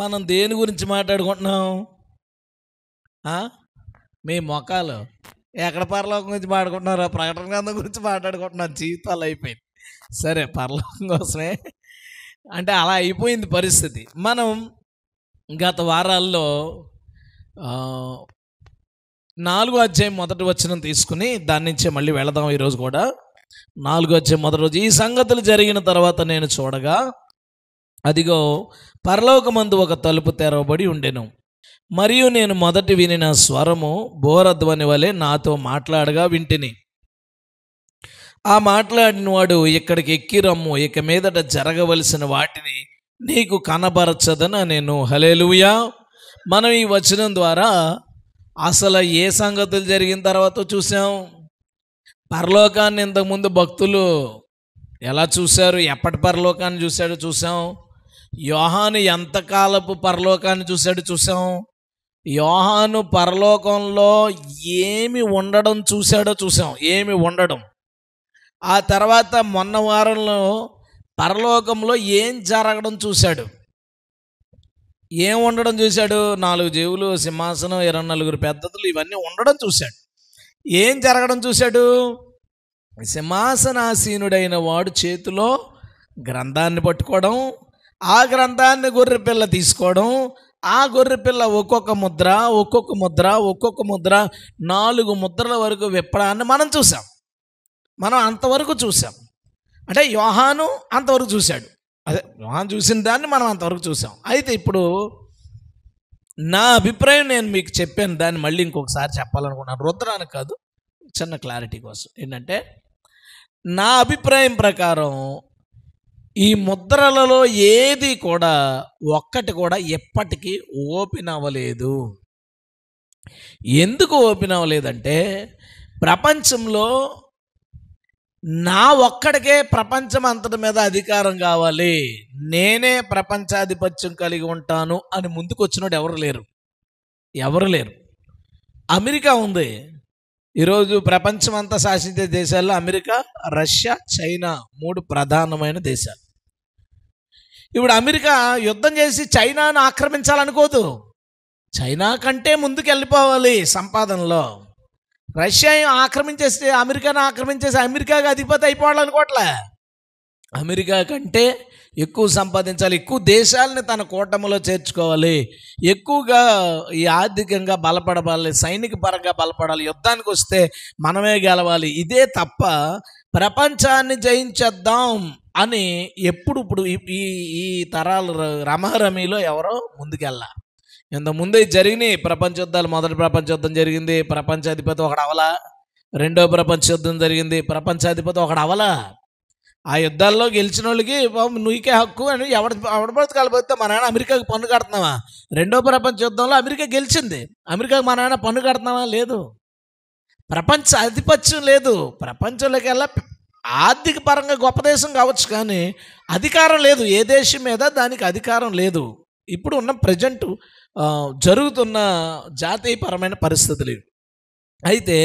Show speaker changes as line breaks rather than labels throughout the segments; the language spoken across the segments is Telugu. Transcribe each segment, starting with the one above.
మనం దేని గురించి మాట్లాడుకుంటున్నాం మీ మొఖాలు ఎక్కడ పరలోకం గురించి మాట్లాడుకుంటున్నారు ప్రకటన గ్రంథం గురించి మాట్లాడుకుంటున్నాం జీవితాలు అయిపోయింది సరే పరలోకం కోసమే అంటే అలా అయిపోయింది పరిస్థితి మనం గత వారాల్లో నాలుగో అధ్యాయం మొదటి వచ్చిన తీసుకుని దాని నుంచే మళ్ళీ వెళదాం ఈరోజు కూడా నాలుగో అధ్యాయం మొదటి రోజు ఈ సంగతులు జరిగిన తర్వాత నేను చూడగా అదిగో పరలోకమందు ఒక తలుపు తెరవబడి ఉండెను మరియు నేను మొదటి వినిన స్వరము బోరధ్వని వలె నాతో మాట్లాడగా వింటిని ఆ మాట్లాడినవాడు ఇక్కడికి ఎక్కి రమ్ము ఇక మీదట జరగవలసిన వాటిని నీకు కనబరచదని నేను హలేలుయా మనం ఈ వచనం ద్వారా అసలు ఏ సంగతులు జరిగిన తర్వాత చూసాం పరలోకాన్ని ఇంతకుముందు భక్తులు ఎలా చూశారు ఎప్పటి పరలోకాన్ని చూశాడో చూసాం యోహాను ఎంతకాలపు పరలోకాన్ని చూశాడు చూసాం యోహాను పరలోకంలో ఏమి ఉండడం చూశాడో చూసాం ఏమి ఉండడం ఆ తర్వాత మొన్న వారంలో పరలోకంలో ఏం జరగడం చూశాడు ఏం ఉండడం చూశాడు నాలుగు జీవులు సింహాసనం ఇరవై నలుగురు పెద్దతులు ఇవన్నీ ఉండడం చూశాడు ఏం జరగడం చూశాడు సింహాసనాసీనుడైన వాడు చేతిలో గ్రంథాన్ని పట్టుకోవడం ఆ గ్రంథాన్ని గొర్రె పిల్ల తీసుకోవడం ఆ గొర్రె పిల్ల ఒక్కొక్క ముద్ర ఒక్కొక్క ముద్ర ఒక్కొక్క ముద్ర నాలుగు ముద్రల వరకు విప్పడాన్ని మనం చూసాం మనం అంతవరకు చూసాం అంటే యోహాను అంతవరకు చూశాడు అదే యోహాను చూసిన దాన్ని మనం అంతవరకు చూసాం అయితే ఇప్పుడు నా అభిప్రాయం నేను మీకు చెప్పాను దాన్ని మళ్ళీ ఇంకొకసారి చెప్పాలనుకున్నాను రుద్రానికి కాదు చిన్న క్లారిటీ కోసం ఏంటంటే నా అభిప్రాయం ప్రకారం ఈ ముద్రలలో ఏది కూడా ఒక్కటి కూడా ఎప్పటికీ ఓపెన్ అవ్వలేదు ఎందుకు ఓపెన్ అవ్వలేదంటే ప్రపంచంలో నా ఒక్కడికే ప్రపంచం అంతటి మీద అధికారం కావాలి నేనే ప్రపంచాధిపత్యం కలిగి ఉంటాను అని ముందుకు ఎవరు లేరు ఎవరు లేరు అమెరికా ఉంది ఈరోజు ప్రపంచం అంతా శాసించే దేశాల్లో అమెరికా రష్యా చైనా మూడు ప్రధానమైన దేశాలు ఇప్పుడు అమెరికా యుద్ధం చేసి చైనాను ఆక్రమించాలనుకోదు చైనా కంటే ముందుకు వెళ్ళిపోవాలి సంపాదనలో రష్యా ఆక్రమించేస్తే అమెరికాను ఆక్రమించేసి అమెరికాగా అధిపతి అయిపోవాలి అనుకోవట్లే అమెరికా కంటే ఎక్కువ సంపాదించాలి ఎక్కువ దేశాలని తన కూటమిలో చేర్చుకోవాలి ఎక్కువగా ఈ ఆర్థికంగా బలపడాలి సైనిక పరంగా బలపడాలి యుద్ధానికి వస్తే మనమే గెలవాలి ఇదే తప్ప ప్రపంచాన్ని జయించేద్దాం అని ఎప్పుడు ఇప్పుడు ఈ ఈ తరాలు రమహరమిలో ఎవరో ముందుకెళ్ళ ఇంత ముందే జరిగినాయి ప్రపంచ యుద్ధాలు మొదటి ప్రపంచ యుద్ధం జరిగింది ప్రపంచ అధిపతి ఒకటి అవలా రెండో ప్రపంచ యుద్ధం జరిగింది ప్రపంచ అధిపతి ఒకటి అవలా ఆ యుద్ధాల్లో గెలిచిన వాళ్ళకి నువ్వుకే హక్కు అని ఎవడ ఎవడపడితే కలిపితే మన ఆయన అమెరికాకి పన్ను కడుతున్నావా రెండో ప్రపంచ యుద్ధంలో అమెరికా గెలిచింది అమెరికాకి మన ఆయన పన్ను కడుతున్నావా లేదు ప్రపంచ ఆధిపత్యం లేదు ప్రపంచంలోకి వెళ్ళా ఆర్థిక పరంగా గొప్ప దేశం కావచ్చు కానీ అధికారం లేదు ఏ దేశం మీద దానికి అధికారం లేదు ఇప్పుడు ఉన్న ప్రజెంట్ జరుగుతున్న జాతీయపరమైన పరిస్థితులు అయితే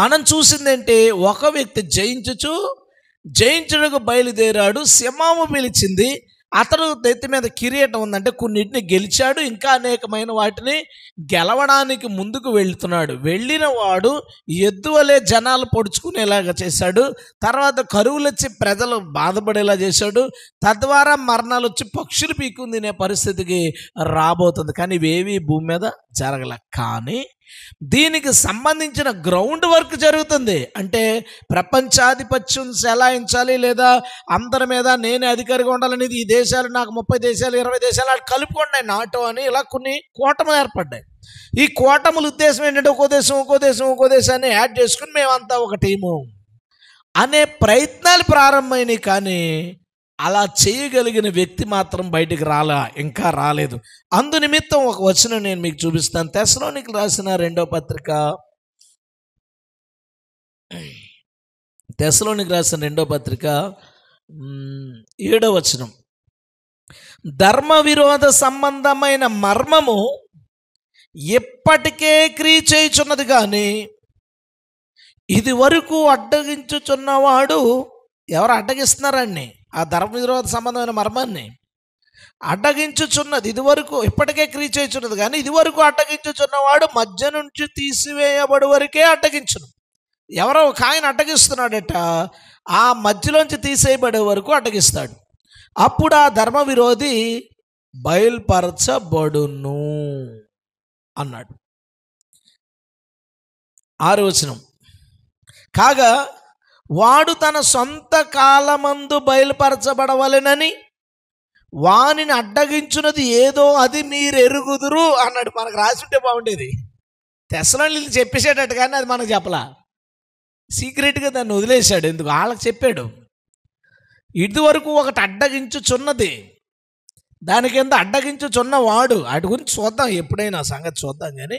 మనం ఏంటి ఒక వ్యక్తి జయించుచు జయించడానికి బయలుదేరాడు సింహము పిలిచింది అతను నెత్తి మీద కిరీటం ఉందంటే కొన్నిటిని గెలిచాడు ఇంకా అనేకమైన వాటిని గెలవడానికి ముందుకు వెళ్తున్నాడు వెళ్ళిన వాడు ఎద్దువలే జనాలు పొడుచుకునేలాగా చేశాడు తర్వాత కరువులు వచ్చి ప్రజలు బాధపడేలా చేశాడు తద్వారా మరణాలు వచ్చి పక్షులు పీకుని తినే పరిస్థితికి రాబోతుంది కానీ ఇవేవి భూమి మీద జరగల కానీ దీనికి సంబంధించిన గ్రౌండ్ వర్క్ జరుగుతుంది అంటే ప్రపంచాధిపత్యం చెలాయించాలి లేదా అందరి మీద నేనే అధికారిగా ఉండాలనేది ఈ దేశాలు నాకు ముప్పై దేశాలు ఇరవై దేశాలు అటు కలుపుకున్నాయి నాటో అని ఇలా కొన్ని కూటములు ఏర్పడ్డాయి ఈ కూటముల ఉద్దేశం ఏంటంటే ఒక్కో దేశం ఒక్కో దేశం ఒక్కో దేశాన్ని యాడ్ చేసుకుని మేమంతా ఒక టీము అనే ప్రయత్నాలు ప్రారంభమైనాయి కానీ అలా చేయగలిగిన వ్యక్తి మాత్రం బయటికి రాలా ఇంకా రాలేదు అందునిమిత్తం ఒక వచనం నేను మీకు చూపిస్తాను తెసలోనికి రాసిన రెండో పత్రిక తెసలోనికి రాసిన రెండో పత్రిక ఏడో వచనం ధర్మ విరోధ సంబంధమైన మర్మము ఇప్పటికే క్రీ చేయుచున్నది కానీ ఇది వరకు అడ్డగించుచున్నవాడు ఎవరు అడ్డగిస్తున్నారండి ఆ ధర్మ విరోధ సంబంధమైన మర్మాన్ని అడ్డగించుచున్నది ఇదివరకు ఇప్పటికే క్రియ చేయుచున్నది కానీ ఇదివరకు అడ్డగించుచున్నవాడు మధ్య నుంచి తీసివేయబడి వరకే అడ్డగించును ఎవరో ఒక ఆయన అడ్డగిస్తున్నాడట ఆ మధ్యలోంచి తీసేయబడే వరకు అడ్డగిస్తాడు అప్పుడు ఆ ధర్మ విరోధి బయల్పరచబడును అన్నాడు ఆరు వచనం కాగా వాడు తన సొంత కాలమందు బయలుపరచబడవలెనని వానిని అడ్డగించున్నది ఏదో అది మీరు ఎరుగుదురు అన్నాడు మనకు రాసుంటే బాగుండేది తెసలని చెప్పేసేటట్టు కానీ అది మనకు చెప్పలా సీక్రెట్గా దాన్ని వదిలేశాడు ఎందుకు వాళ్ళకి చెప్పాడు ఇదివరకు ఒకటి అడ్డగించుచున్నది దాని కింద అడ్డగించుచున్నవాడు వాడు అటు గురించి చూద్దాం ఎప్పుడైనా సంగతి చూద్దాం కానీ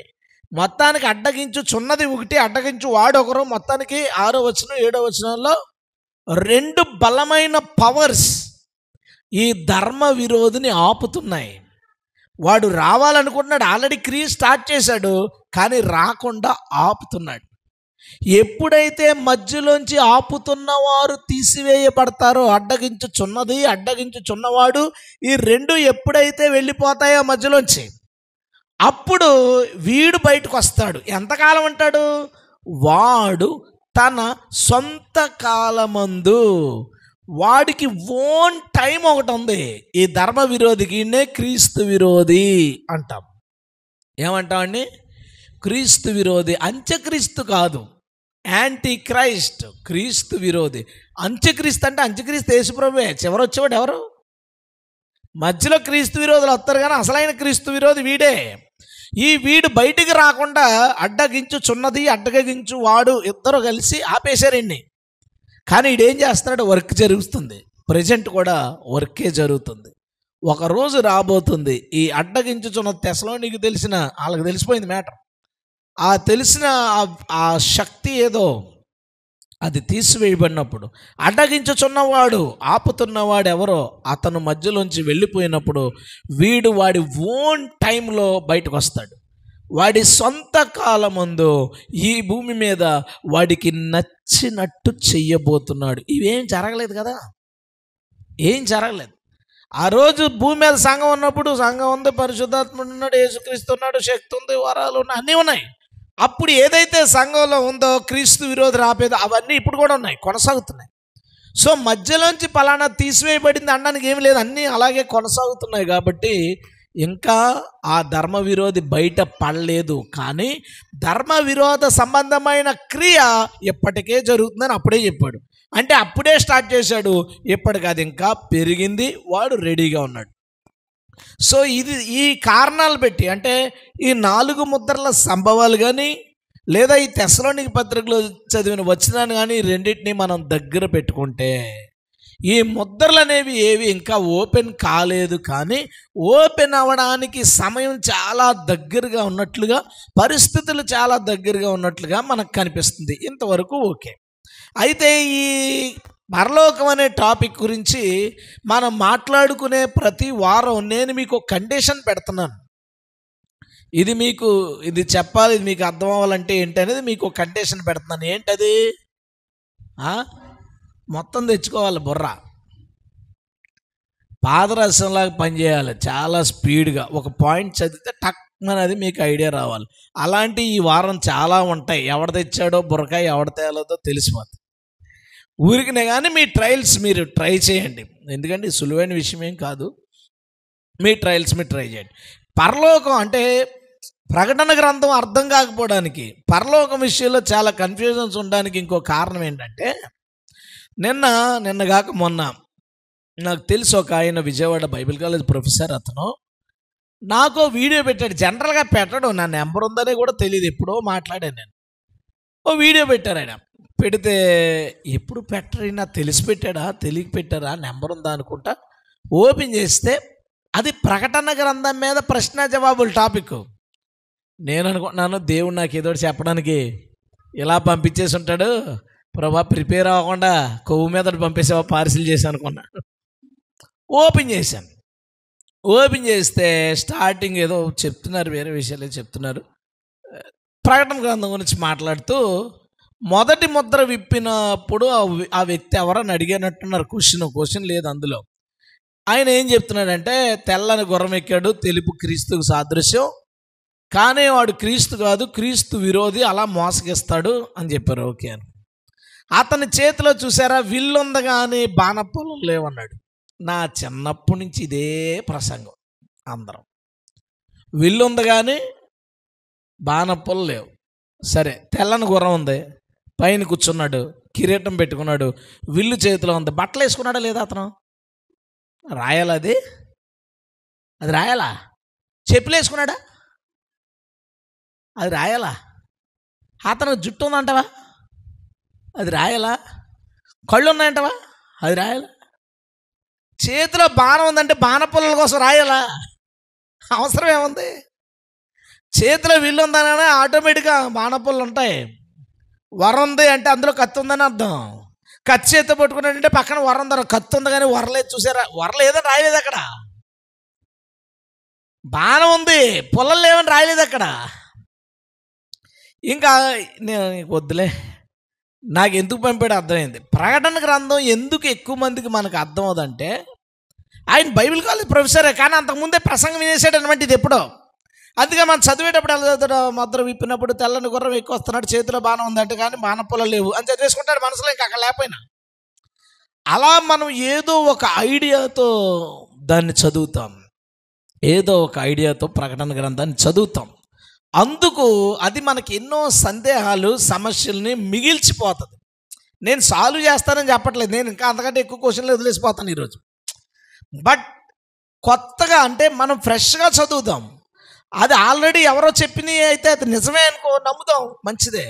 మొత్తానికి అడ్డగించు చున్నది ఒకటి అడ్డగించు వాడొకరు మొత్తానికి ఆరో వచనం ఏడో వచనంలో రెండు బలమైన పవర్స్ ఈ ధర్మ విరోధిని ఆపుతున్నాయి వాడు రావాలనుకుంటున్నాడు ఆల్రెడీ క్రియ స్టార్ట్ చేశాడు కానీ రాకుండా ఆపుతున్నాడు ఎప్పుడైతే మధ్యలోంచి ఆపుతున్న వారు తీసివేయబడతారో అడ్డగించు చున్నది అడ్డగించు చున్నవాడు ఈ రెండు ఎప్పుడైతే వెళ్ళిపోతాయో మధ్యలోంచి అప్పుడు వీడు బయటకు వస్తాడు ఎంతకాలం అంటాడు వాడు తన సొంత కాలమందు వాడికి ఓన్ టైం ఒకటి ఉంది ఈ ధర్మ విరోధికినే క్రీస్తు విరోధి అంటాం ఏమంటామండి క్రీస్తు విరోధి అంత్యక్రీస్తు కాదు యాంటీ క్రైస్ట్ క్రీస్తు విరోధి అంత్యక్రీస్తు అంటే అంత్యక్రీస్తు యేసుప్రభువే చివరి వచ్చేవాడు ఎవరు మధ్యలో క్రీస్తు విరోధులు వస్తారు కానీ అసలైన క్రీస్తు విరోధి వీడే ఈ వీడు బయటికి రాకుండా అడ్డగించు చున్నది అడ్డగించు వాడు ఇద్దరు కలిసి ఆపేశారు ఇన్ని కానీ ఈడేం చేస్తున్నాడు వర్క్ జరుగుతుంది ప్రజెంట్ కూడా వర్కే జరుగుతుంది ఒక రోజు రాబోతుంది ఈ అడ్డగించు చున్న తెసలో నీకు తెలిసిన వాళ్ళకి తెలిసిపోయింది మ్యాటర్ ఆ తెలిసిన ఆ శక్తి ఏదో అది తీసివేయబడినప్పుడు అడ్డగించుచున్నవాడు ఆపుతున్నవాడు ఎవరో అతను మధ్యలోంచి వెళ్ళిపోయినప్పుడు వీడు వాడి ఓన్ టైంలో బయటకు వస్తాడు వాడి సొంత కాలముందు ఈ భూమి మీద వాడికి నచ్చినట్టు చెయ్యబోతున్నాడు ఇవేం జరగలేదు కదా ఏం జరగలేదు ఆ రోజు భూమి మీద సంఘం ఉన్నప్పుడు సంఘం ఉంది పరిశుద్ధాత్మ ఉన్నాడు యేసుక్రీస్తు ఉన్నాడు శక్తి ఉంది వరాలు ఉన్నాయి అన్నీ ఉన్నాయి అప్పుడు ఏదైతే సంఘంలో ఉందో క్రీస్తు విరోధి రాపేదో అవన్నీ ఇప్పుడు కూడా ఉన్నాయి కొనసాగుతున్నాయి సో మధ్యలోంచి పలానా తీసివేయబడింది అనడానికి ఏమి లేదు అన్నీ అలాగే కొనసాగుతున్నాయి కాబట్టి ఇంకా ఆ ధర్మ విరోధి బయట పడలేదు కానీ ధర్మ విరోధ సంబంధమైన క్రియ ఎప్పటికే జరుగుతుందని అప్పుడే చెప్పాడు అంటే అప్పుడే స్టార్ట్ చేశాడు ఎప్పటికది ఇంకా పెరిగింది వాడు రెడీగా ఉన్నాడు సో ఇది ఈ కారణాలు పెట్టి అంటే ఈ నాలుగు ముద్రల సంభవాలు కానీ లేదా ఈ తెసలోనికి పత్రికలో చదివిన వచ్చినాన్ని కానీ రెండింటిని మనం దగ్గర పెట్టుకుంటే ఈ ముద్రలు అనేవి ఏవి ఇంకా ఓపెన్ కాలేదు కానీ ఓపెన్ అవ్వడానికి సమయం చాలా దగ్గరగా ఉన్నట్లుగా పరిస్థితులు చాలా దగ్గరగా ఉన్నట్లుగా మనకు కనిపిస్తుంది ఇంతవరకు ఓకే అయితే ఈ పరలోకం అనే టాపిక్ గురించి మనం మాట్లాడుకునే ప్రతి వారం నేను మీకు కండిషన్ పెడుతున్నాను ఇది మీకు ఇది చెప్పాలి ఇది మీకు అర్థం అవ్వాలంటే ఏంటి అనేది మీకు కండిషన్ పెడుతున్నాను ఏంటది మొత్తం తెచ్చుకోవాలి బుర్ర పాదరసంలాగా పనిచేయాలి చాలా స్పీడ్గా ఒక పాయింట్ చదివితే టక్ అనేది మీకు ఐడియా రావాలి అలాంటి ఈ వారం చాలా ఉంటాయి ఎవడ తెచ్చాడో బుర్రకాయ ఎవడ తేలదో తెలిసిపోతుంది ఊరికినే కానీ మీ ట్రయల్స్ మీరు ట్రై చేయండి ఎందుకంటే సులువైన విషయం ఏం కాదు మీ ట్రయల్స్ మీరు ట్రై చేయండి పరలోకం అంటే ప్రకటన గ్రంథం అర్థం కాకపోవడానికి పరలోకం విషయంలో చాలా కన్ఫ్యూజన్స్ ఉండడానికి ఇంకో కారణం ఏంటంటే నిన్న నిన్న కాక మొన్న నాకు తెలుసు ఒక ఆయన విజయవాడ బైబిల్ కాలేజ్ ప్రొఫెసర్ అతను నాకు వీడియో పెట్టాడు జనరల్గా పెట్టడం నా నెంబర్ ఉందని కూడా తెలియదు ఎప్పుడో మాట్లాడాను నేను ఓ వీడియో పెట్టారు ఆయన పెడితే ఎప్పుడు పెట్టరైనా తెలిసి పెట్టాడా తెలియక పెట్టారా నెంబర్ ఉందా అనుకుంటా ఓపెన్ చేస్తే అది ప్రకటన గ్రంథం మీద ప్రశ్న జవాబుల టాపిక్ నేను అనుకుంటున్నాను దేవుడు నాకు ఏదో చెప్పడానికి ఇలా పంపించేసి ఉంటాడు ప్రభా ప్రిపేర్ అవ్వకుండా కొవ్వు మీద పంపేసే పార్సిల్ చేసి అనుకున్నా ఓపెన్ చేశాను ఓపెన్ చేస్తే స్టార్టింగ్ ఏదో చెప్తున్నారు వేరే విషయాలు చెప్తున్నారు ప్రకటన గ్రంథం గురించి మాట్లాడుతూ మొదటి ముద్ర విప్పినప్పుడు ఆ వ్యక్తి ఎవరని అడిగినట్టున్నారు క్వశ్చన్ క్వశ్చన్ లేదు అందులో ఆయన ఏం చెప్తున్నాడంటే తెల్లని గుర్రం ఎక్కాడు తెలుపు క్రీస్తుకు సాదృశ్యం కానీ వాడు క్రీస్తు కాదు క్రీస్తు విరోధి అలా మోసగిస్తాడు అని చెప్పారు ఓకే అని అతని చేతిలో చూసారా విల్లుంది కానీ బాణపొలం లేవన్నాడు నా చిన్నప్పటి నుంచి ఇదే ప్రసంగం అందరం విల్లుంది కానీ బాణపొలం లేవు సరే తెల్లని గుర్రం ఉంది పైన కూర్చున్నాడు కిరీటం పెట్టుకున్నాడు విల్లు చేతిలో ఉంది బట్టలు వేసుకున్నాడా లేదా అతను రాయాలా అది అది రాయాలా చెప్పులు వేసుకున్నాడా అది రాయాలా అతను జుట్టు ఉందంటవా అది రాయాలా కళ్ళు ఉన్నాయంటవా అది రాయాలా చేతిలో బాణం ఉందంటే బాణ పుల్లల కోసం రాయాలా అవసరం ఏముంది చేతిలో విల్లు ఉందననే ఆటోమేటిక్గా బాణపుల్లలు ఉంటాయి వర ఉంది అంటే అందులో కత్తి ఉందని అర్థం కత్తి చేత పట్టుకున్నాడంటే పక్కన వరం ఉంది కత్తి ఉంది కానీ వరలేదు చూసారా వరలేదని రాయలేదు అక్కడ బాణం ఉంది పొలం లేవని రాయలేదు అక్కడ ఇంకా నేను వద్దులే నాకు ఎందుకు పంపాడు అర్థమైంది ప్రకటన గ్రంథం ఎందుకు ఎక్కువ మందికి మనకు అర్థం అవుదంటే ఆయన బైబిల్ కాలేజ్ ప్రొఫెసరే కానీ అంతకుముందే ప్రసంగం వినేసాడు అనమాట ఇది ఎప్పుడో అందుకే మనం చదివేటప్పుడు ఎలా చదువుతాడు విప్పినప్పుడు తెల్లని గుర్రం ఎక్కువ వస్తున్నాడు చేతిలో బాణం ఉందంటే కానీ బాణ పొల లేవు అని చదివేసుకుంటాడు మనసులో ఇంకా అక్కడ లేకపోయినా అలా మనం ఏదో ఒక ఐడియాతో దాన్ని చదువుతాం ఏదో ఒక ఐడియాతో ప్రకటన గ్రంథాన్ని చదువుతాం అందుకు అది మనకి ఎన్నో సందేహాలు సమస్యల్ని మిగిల్చిపోతుంది నేను సాల్వ్ చేస్తానని చెప్పట్లేదు నేను ఇంకా అంతకంటే ఎక్కువ క్వశ్చన్లు వదిలేసిపోతాను ఈరోజు బట్ కొత్తగా అంటే మనం ఫ్రెష్గా చదువుదాం అది ఆల్రెడీ ఎవరో చెప్పినవి అయితే అది నిజమే అనుకో నమ్ముదాం మంచిదే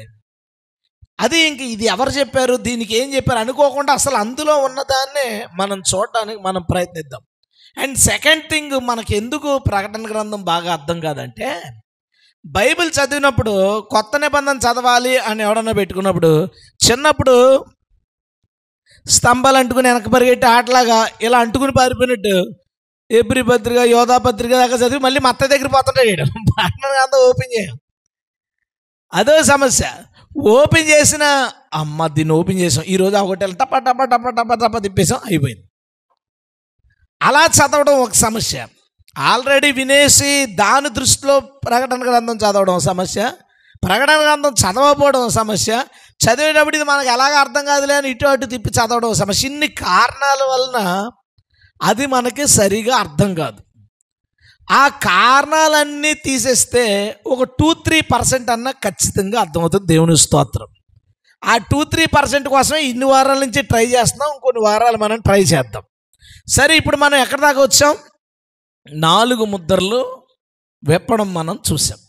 అది ఇంక ఇది ఎవరు చెప్పారు దీనికి ఏం చెప్పారు అనుకోకుండా అసలు అందులో ఉన్నదాన్నే మనం చూడటానికి మనం ప్రయత్నిద్దాం అండ్ సెకండ్ థింగ్ మనకి ఎందుకు ప్రకటన గ్రంథం బాగా అర్థం కాదంటే బైబిల్ చదివినప్పుడు కొత్త నిబంధన చదవాలి అని ఎవడన్నా పెట్టుకున్నప్పుడు చిన్నప్పుడు స్తంభాలు అంటుకుని వెనక పరిగెట్టి ఆటలాగా ఇలా అంటుకుని పారిపోయినట్టు ఎబ్రి పత్రిక యోధా పత్రిక దాకా చదివి మళ్ళీ మత్త దగ్గర పోతుంటాడు వీడు అంతా ఓపెన్ చేయం అదో సమస్య ఓపెన్ చేసిన అమ్మ దీన్ని ఓపెన్ చేసాం ఈరోజు ఆ హోటల్ టప టప్ప టప్ప టప్ప తిప్పేసాం అయిపోయింది అలా చదవడం ఒక సమస్య ఆల్రెడీ వినేసి దాని దృష్టిలో ప్రకటన గ్రంథం చదవడం సమస్య ప్రకటన గ్రంథం చదవకపోవడం సమస్య చదివేటప్పుడు ఇది మనకు ఎలాగ అర్థం కాదులే అని ఇటు అటు తిప్పి చదవడం సమస్య ఇన్ని కారణాల వలన అది మనకి సరిగా అర్థం కాదు ఆ కారణాలన్నీ తీసేస్తే ఒక టూ త్రీ పర్సెంట్ అన్న ఖచ్చితంగా అర్థమవుతుంది దేవుని స్తోత్రం ఆ టూ త్రీ పర్సెంట్ కోసం ఇన్ని వారాల నుంచి ట్రై చేస్తున్నాం కొన్ని వారాలు మనం ట్రై చేద్దాం సరే ఇప్పుడు మనం ఎక్కడి దాకా వచ్చాం నాలుగు ముద్రలు వెప్పడం మనం చూసాం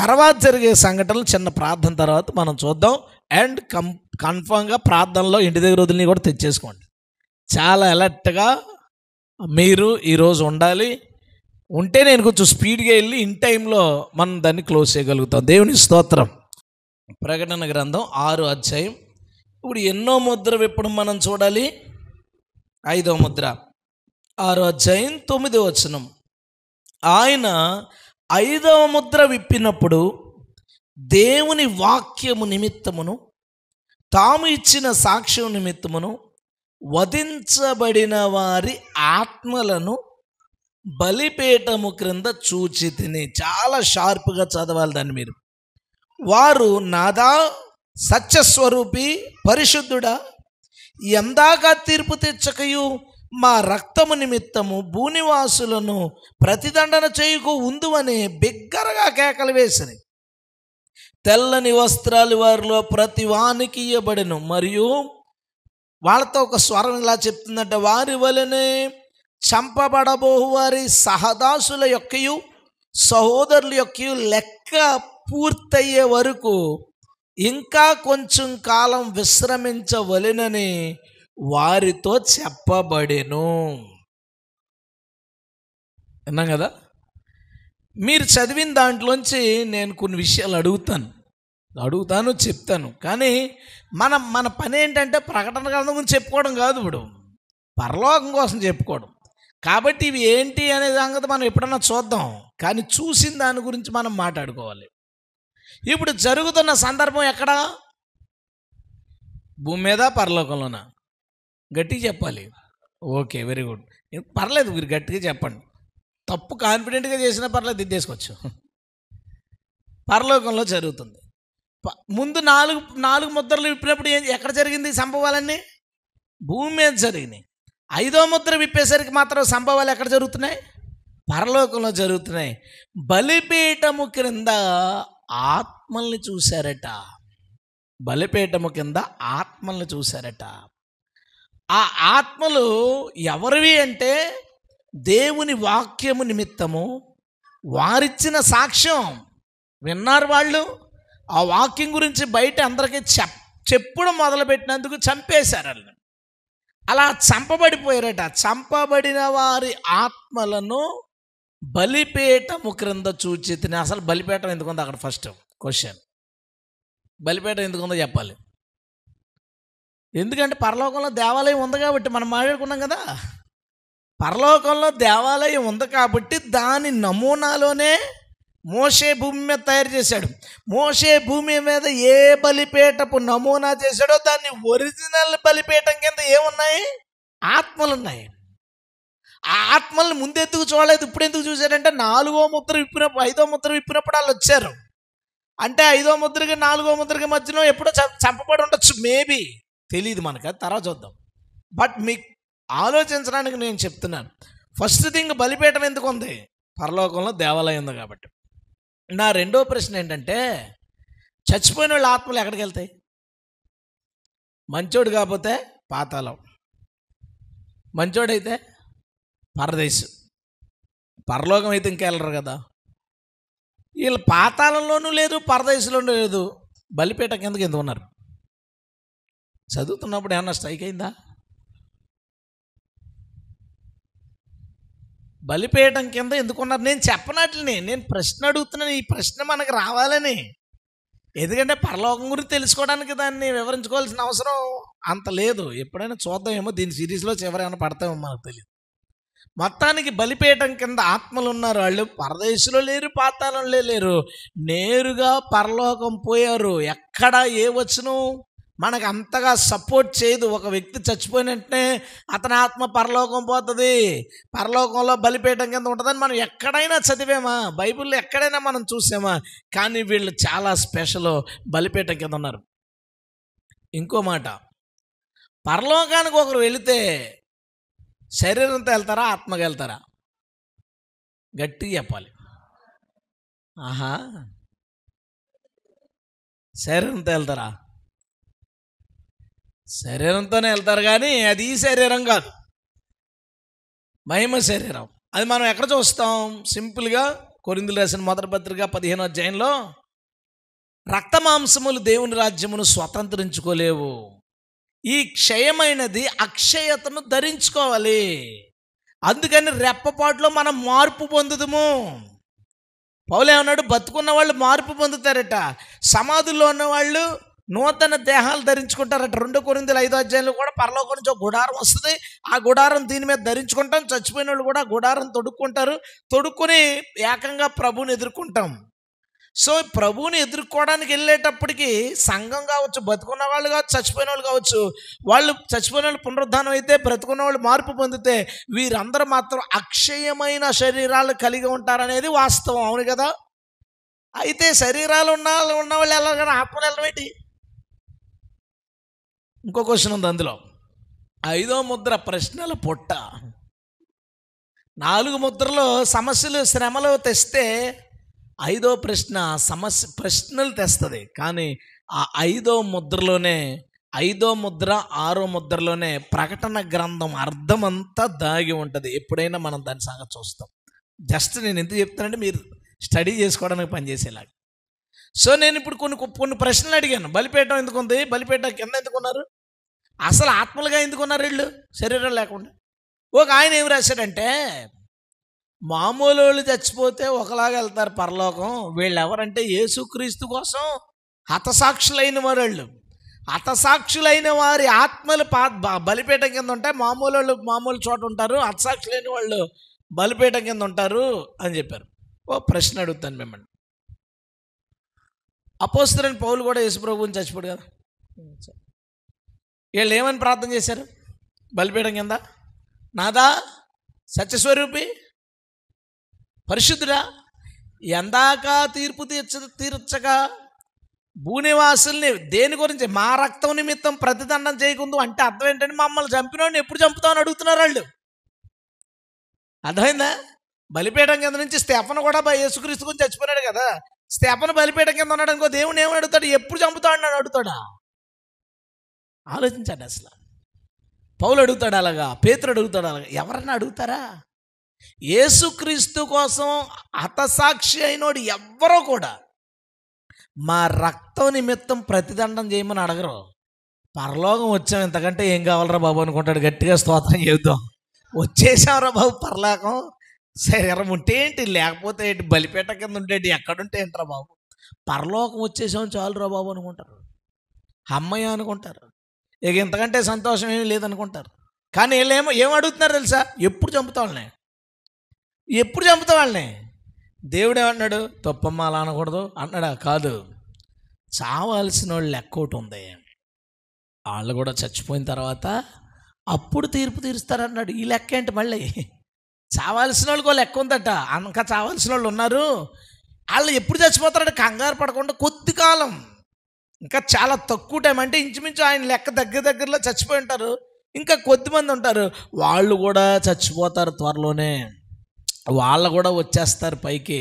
తర్వాత జరిగే సంఘటనలు చిన్న ప్రార్థన తర్వాత మనం చూద్దాం అండ్ కం కన్ఫామ్గా ప్రార్థనలో ఇంటి దగ్గర వదిలిని కూడా తెచ్చేసుకోండి చాలా ఎలర్ట్గా మీరు ఈరోజు ఉండాలి ఉంటే నేను కొంచెం స్పీడ్గా వెళ్ళి ఇన్ టైంలో మనం దాన్ని క్లోజ్ చేయగలుగుతాం దేవుని స్తోత్రం ప్రకటన గ్రంథం ఆరు అధ్యాయం ఇప్పుడు ఎన్నో ముద్ర ఎప్పుడు మనం చూడాలి ఐదో ముద్ర ఆరో అధ్యాయం తొమ్మిదో వచనం ఆయన ఐదవ ముద్ర విప్పినప్పుడు దేవుని వాక్యము నిమిత్తమును తాము ఇచ్చిన సాక్ష్యం నిమిత్తమును వధించబడిన వారి ఆత్మలను బలిపేటము క్రింద చూచి తిని చాలా షార్ప్గా చదవాలి దాన్ని మీరు వారు నాదా సత్యస్వరూపి పరిశుద్ధుడా ఎందాక తీర్పు తెచ్చకయు మా రక్తము నిమిత్తము భూనివాసులను ప్రతిదండన చేయుకు ఉందువని బిగ్గరగా కేకలు వేసినాయి తెల్లని వస్త్రాలు వారిలో ప్రతి వానికి ఇయ్యబడెను మరియు వాళ్ళతో ఒక స్వరం ఇలా చెప్తుందంటే వారి వలనే చంపబడబోవారి వారి సహదాసుల యొక్కయు సహోదరుల యొక్క లెక్క పూర్తయ్యే వరకు ఇంకా కొంచెం కాలం విశ్రమించవలెనని వారితో చెప్పబడెను విన్నాం కదా మీరు చదివిన దాంట్లోంచి నేను కొన్ని విషయాలు అడుగుతాను అడుగుతాను చెప్తాను కానీ మనం మన పని ఏంటంటే ప్రకటన గ్రంథం గురించి చెప్పుకోవడం కాదు ఇప్పుడు పరలోకం కోసం చెప్పుకోవడం కాబట్టి ఇవి ఏంటి అనే సంగతి మనం ఎప్పుడన్నా చూద్దాం కానీ చూసిన దాని గురించి మనం మాట్లాడుకోవాలి ఇప్పుడు జరుగుతున్న సందర్భం ఎక్కడ భూమి మీద పరలోకంలోనా గట్టిగా చెప్పాలి ఓకే వెరీ గుడ్ పర్లేదు మీరు గట్టిగా చెప్పండి తప్పు కాన్ఫిడెంట్గా చేసినా పర్లేదు ఇది చేసుకోవచ్చు పరలోకంలో జరుగుతుంది ముందు నాలుగు నాలుగు ముద్రలు విప్పినప్పుడు ఎక్కడ జరిగింది సంభవాలన్నీ భూమి మీద జరిగినాయి ఐదో ముద్ర విప్పేసరికి మాత్రం సంభవాలు ఎక్కడ జరుగుతున్నాయి పరలోకంలో జరుగుతున్నాయి బలిపీఠము క్రింద ఆత్మల్ని చూశారట బలిపీఠము కింద ఆత్మల్ని చూశారట ఆ ఆత్మలు ఎవరివి అంటే దేవుని వాక్యము నిమిత్తము వారిచ్చిన సాక్ష్యం విన్నారు వాళ్ళు ఆ వాక్యం గురించి బయట అందరికీ చెప్ చెప్పుడు మొదలుపెట్టినందుకు చంపేశారు వాళ్ళని అలా చంపబడిపోయారట చంపబడిన వారి ఆత్మలను బలిపేటము క్రింద చూచి తిని అసలు బలిపేటం ఎందుకుందో అక్కడ ఫస్ట్ క్వశ్చన్ బలిపేటం ఎందుకుందో చెప్పాలి ఎందుకంటే పరలోకంలో దేవాలయం ఉంది కాబట్టి మనం మాట్లాడుకున్నాం కదా పరలోకంలో దేవాలయం ఉంది కాబట్టి దాని నమూనాలోనే మోసే భూమి మీద తయారు చేశాడు మోసే భూమి మీద ఏ బలిపేటపు నమూనా చేశాడో దాన్ని ఒరిజినల్ బలిపేటం కింద ఏమున్నాయి ఆత్మలు ఉన్నాయి ఆ ఆత్మల్ని ముందెందుకు చూడలేదు ఇప్పుడు ఎందుకు చూశాడంటే నాలుగో ముద్ర విప్పినప్పుడు ఐదో ముద్ర విప్పినప్పుడు వాళ్ళు వచ్చారు అంటే ఐదో ముద్రకి నాలుగో ముద్రకి మధ్యలో ఎప్పుడో చంపబడి ఉండొచ్చు మేబీ తెలియదు మనకు తర్వాత చూద్దాం బట్ మీకు ఆలోచించడానికి నేను చెప్తున్నాను ఫస్ట్ థింగ్ బలిపేటం ఎందుకు ఉంది పరలోకంలో దేవాలయం ఉంది కాబట్టి నా రెండో ప్రశ్న ఏంటంటే చచ్చిపోయిన వాళ్ళ ఆత్మలు ఎక్కడికి వెళ్తాయి మంచోడు కాకపోతే పాతాళం మంచోడైతే పరదేశం పరలోకం అయితే ఇంకెళ్ళరు కదా వీళ్ళు పాతాళంలోనూ లేదు పరదేశంలోనూ లేదు బలిపేట కిందకి ఎందుకు ఉన్నారు చదువుతున్నప్పుడు ఏమన్నా స్ట్రైక్ అయిందా బలిపేయటం కింద ఎందుకున్నారు నేను చెప్పనట్లనే నేను ప్రశ్న అడుగుతున్నాను ఈ ప్రశ్న మనకు రావాలని ఎందుకంటే పరలోకం గురించి తెలుసుకోవడానికి దాన్ని వివరించుకోవాల్సిన అవసరం అంత లేదు ఎప్పుడైనా చూద్దామేమో దీని సిరీస్లో చివరైనా పడతామో మనకు తెలియదు మొత్తానికి బలిపేయటం కింద ఆత్మలు ఉన్నారు వాళ్ళు పరదేశంలో లేరు పాతాలంలో లేరు నేరుగా పరలోకం పోయారు ఎక్కడ ఏ వచ్చును మనకు అంతగా సపోర్ట్ చేయదు ఒక వ్యక్తి చచ్చిపోయిన వెంటనే అతని ఆత్మ పరలోకం పోతుంది పరలోకంలో బలిపేయటం కింద ఉంటుందని మనం ఎక్కడైనా చదివేమా బైబిల్ ఎక్కడైనా మనం చూసామా కానీ వీళ్ళు చాలా స్పెషల్ బలిపేయటం కింద ఉన్నారు ఇంకో మాట పరలోకానికి ఒకరు వెళితే శరీరంతో వెళ్తారా ఆత్మగా వెళ్తారా గట్టి చెప్పాలి ఆహా శరీరంతో వెళ్తారా శరీరంతోనే వెళ్తారు కానీ అది ఈ శరీరం కాదు మహిమ శరీరం అది మనం ఎక్కడ చూస్తాం సింపుల్గా కొరిందులు రాసిన మొదటి పత్రిక పదిహేను అధ్యాయంలో మాంసములు దేవుని రాజ్యమును స్వతంత్రించుకోలేవు ఈ క్షయమైనది అక్షయతను ధరించుకోవాలి అందుకని రెప్పపాటులో మనం మార్పు పొందుదము పౌలేమన్నాడు బతుకున్న వాళ్ళు మార్పు పొందుతారట సమాధుల్లో ఉన్న వాళ్ళు నూతన దేహాలు ధరించుకుంటారట రెండు కొరిందలు ఐదో అధ్యాయులు కూడా పరలోకం నుంచి ఒక గుడారం వస్తుంది ఆ గుడారం దీని మీద ధరించుకుంటాం చచ్చిపోయిన వాళ్ళు కూడా గుడారం తొడుక్కుంటారు తొడుక్కుని ఏకంగా ప్రభుని ఎదుర్కొంటాం సో ప్రభువుని ఎదుర్కోవడానికి వెళ్ళేటప్పటికి సంఘం కావచ్చు బతుకున్న వాళ్ళు కావచ్చు చచ్చిపోయిన వాళ్ళు కావచ్చు వాళ్ళు చచ్చిపోయిన వాళ్ళు పునరుద్ధానం అయితే బ్రతుకున్న వాళ్ళు మార్పు పొందితే వీరందరూ మాత్రం అక్షయమైన శరీరాలు కలిగి ఉంటారనేది వాస్తవం అవును కదా అయితే శరీరాలు ఉన్న వాళ్ళు ఉన్న వాళ్ళు వెళ్ళాలి కానీ ఆత్మలు వెళ్ళవేటి ఇంకో క్వశ్చన్ ఉంది అందులో ఐదో ముద్ర ప్రశ్నల పొట్ట నాలుగు ముద్రలో సమస్యలు శ్రమలు తెస్తే ఐదో ప్రశ్న సమస్య ప్రశ్నలు తెస్తుంది కానీ ఆ ఐదో ముద్రలోనే ఐదో ముద్ర ఆరో ముద్రలోనే ప్రకటన గ్రంథం అర్థమంతా దాగి ఉంటుంది ఎప్పుడైనా మనం దాని సంగతి చూస్తాం జస్ట్ నేను ఎందుకు చెప్తానంటే మీరు స్టడీ చేసుకోవడానికి పనిచేసేలాగా సో నేను ఇప్పుడు కొన్ని కొన్ని ప్రశ్నలు అడిగాను బలిపేటం ఎందుకుంది బలిపేట కింద ఎందుకున్నారు అసలు ఆత్మలుగా ఎందుకు ఉన్నారు వీళ్ళు శరీరం లేకుండా ఒక ఆయన ఏం రాశాడంటే మామూలు వాళ్ళు చచ్చిపోతే ఒకలాగా వెళ్తారు పరలోకం వీళ్ళు ఎవరంటే యేసుక్రీస్తు కోసం హతసాక్షులైన వాళ్ళు హతసాక్షులైన వారి ఆత్మలు పా బలిపీఠం కింద ఉంటాయి మామూలు వాళ్ళు మామూలు చోట ఉంటారు హతసాక్షులైన వాళ్ళు బలిపీఠం కింద ఉంటారు అని చెప్పారు ఓ ప్రశ్న అడుగుతాను మిమ్మల్ని అపోస్తులని పౌలు కూడా యేసుప్రభువుని చచ్చిపోడు కదా వీళ్ళు ఏమని ప్రార్థన చేశారు బలిపీఠం కింద నాదా సత్యస్వరూపి పరిశుద్ధుడా ఎందాక తీర్పు తీర్చ తీర్చక భూనివాసుల్ని దేని గురించి మా రక్తం నిమిత్తం ప్రతిదండం చేయకుందు అంటే అర్థం ఏంటంటే మమ్మల్ని చంపినోడిని ఎప్పుడు చంపుతామని అడుగుతున్నారు వాళ్ళు అర్థమైందా బలిపీఠం కింద నుంచి స్థేపన కూడా యేసుక్రీస్తు గురించి చచ్చిపోయాడు కదా స్థేపన బలిపీఠం కింద ఉన్నాడు అనుకో దేవుని ఏమని అడుగుతాడు ఎప్పుడు చంపుతాడు అని అడుగుతాడా ఆలోచించండి అసలు పౌలు అడుగుతాడు అలాగా పేతురు అడుగుతాడు అలాగా ఎవరన్నా అడుగుతారా యేసుక్రీస్తు కోసం హతసాక్షి అయినోడు ఎవరో కూడా మా రక్తం నిమిత్తం ప్రతిదండం చేయమని అడగరు పరలోకం వచ్చాం ఇంతకంటే ఏం కావాలరా బాబు అనుకుంటాడు గట్టిగా స్తోత్రం చేద్దాం వచ్చేసావరా బాబు పరలోకం శరీరం ఉంటే ఏంటి లేకపోతే ఏంటి బలిపేట కింద ఉండేటి ఎక్కడుంటే ఏంట్రా బాబు పరలోకం వచ్చేసాం చాలురా బాబు అనుకుంటారు అమ్మయ్య అనుకుంటారు ఇక ఇంతకంటే సంతోషం ఏమీ లేదనుకుంటారు కానీ వీళ్ళేమో ఏం అడుగుతున్నారు తెలుసా ఎప్పుడు చంపుతా వాళ్ళనే ఎప్పుడు చంపుతా వాళ్ళనే దేవుడు ఏమన్నాడు తప్పమ్మ అలా అనకూడదు అన్నాడా కాదు చావాల్సిన వాళ్ళు లెక్క ఒకటి ఉంది వాళ్ళు కూడా చచ్చిపోయిన తర్వాత అప్పుడు తీర్పు తీరుస్తారన్నాడు ఈ లెక్క ఏంటి మళ్ళీ చావాల్సిన వాళ్ళకి లెక్క ఉందట అంక చావాల్సిన వాళ్ళు ఉన్నారు వాళ్ళు ఎప్పుడు చచ్చిపోతారంటే కంగారు పడకుండా కొద్ది కాలం ఇంకా చాలా తక్కువ టైం అంటే ఇంచుమించు ఆయన లెక్క దగ్గర దగ్గరలో చచ్చిపోయి ఉంటారు ఇంకా కొద్దిమంది ఉంటారు వాళ్ళు కూడా చచ్చిపోతారు త్వరలోనే వాళ్ళు కూడా వచ్చేస్తారు పైకి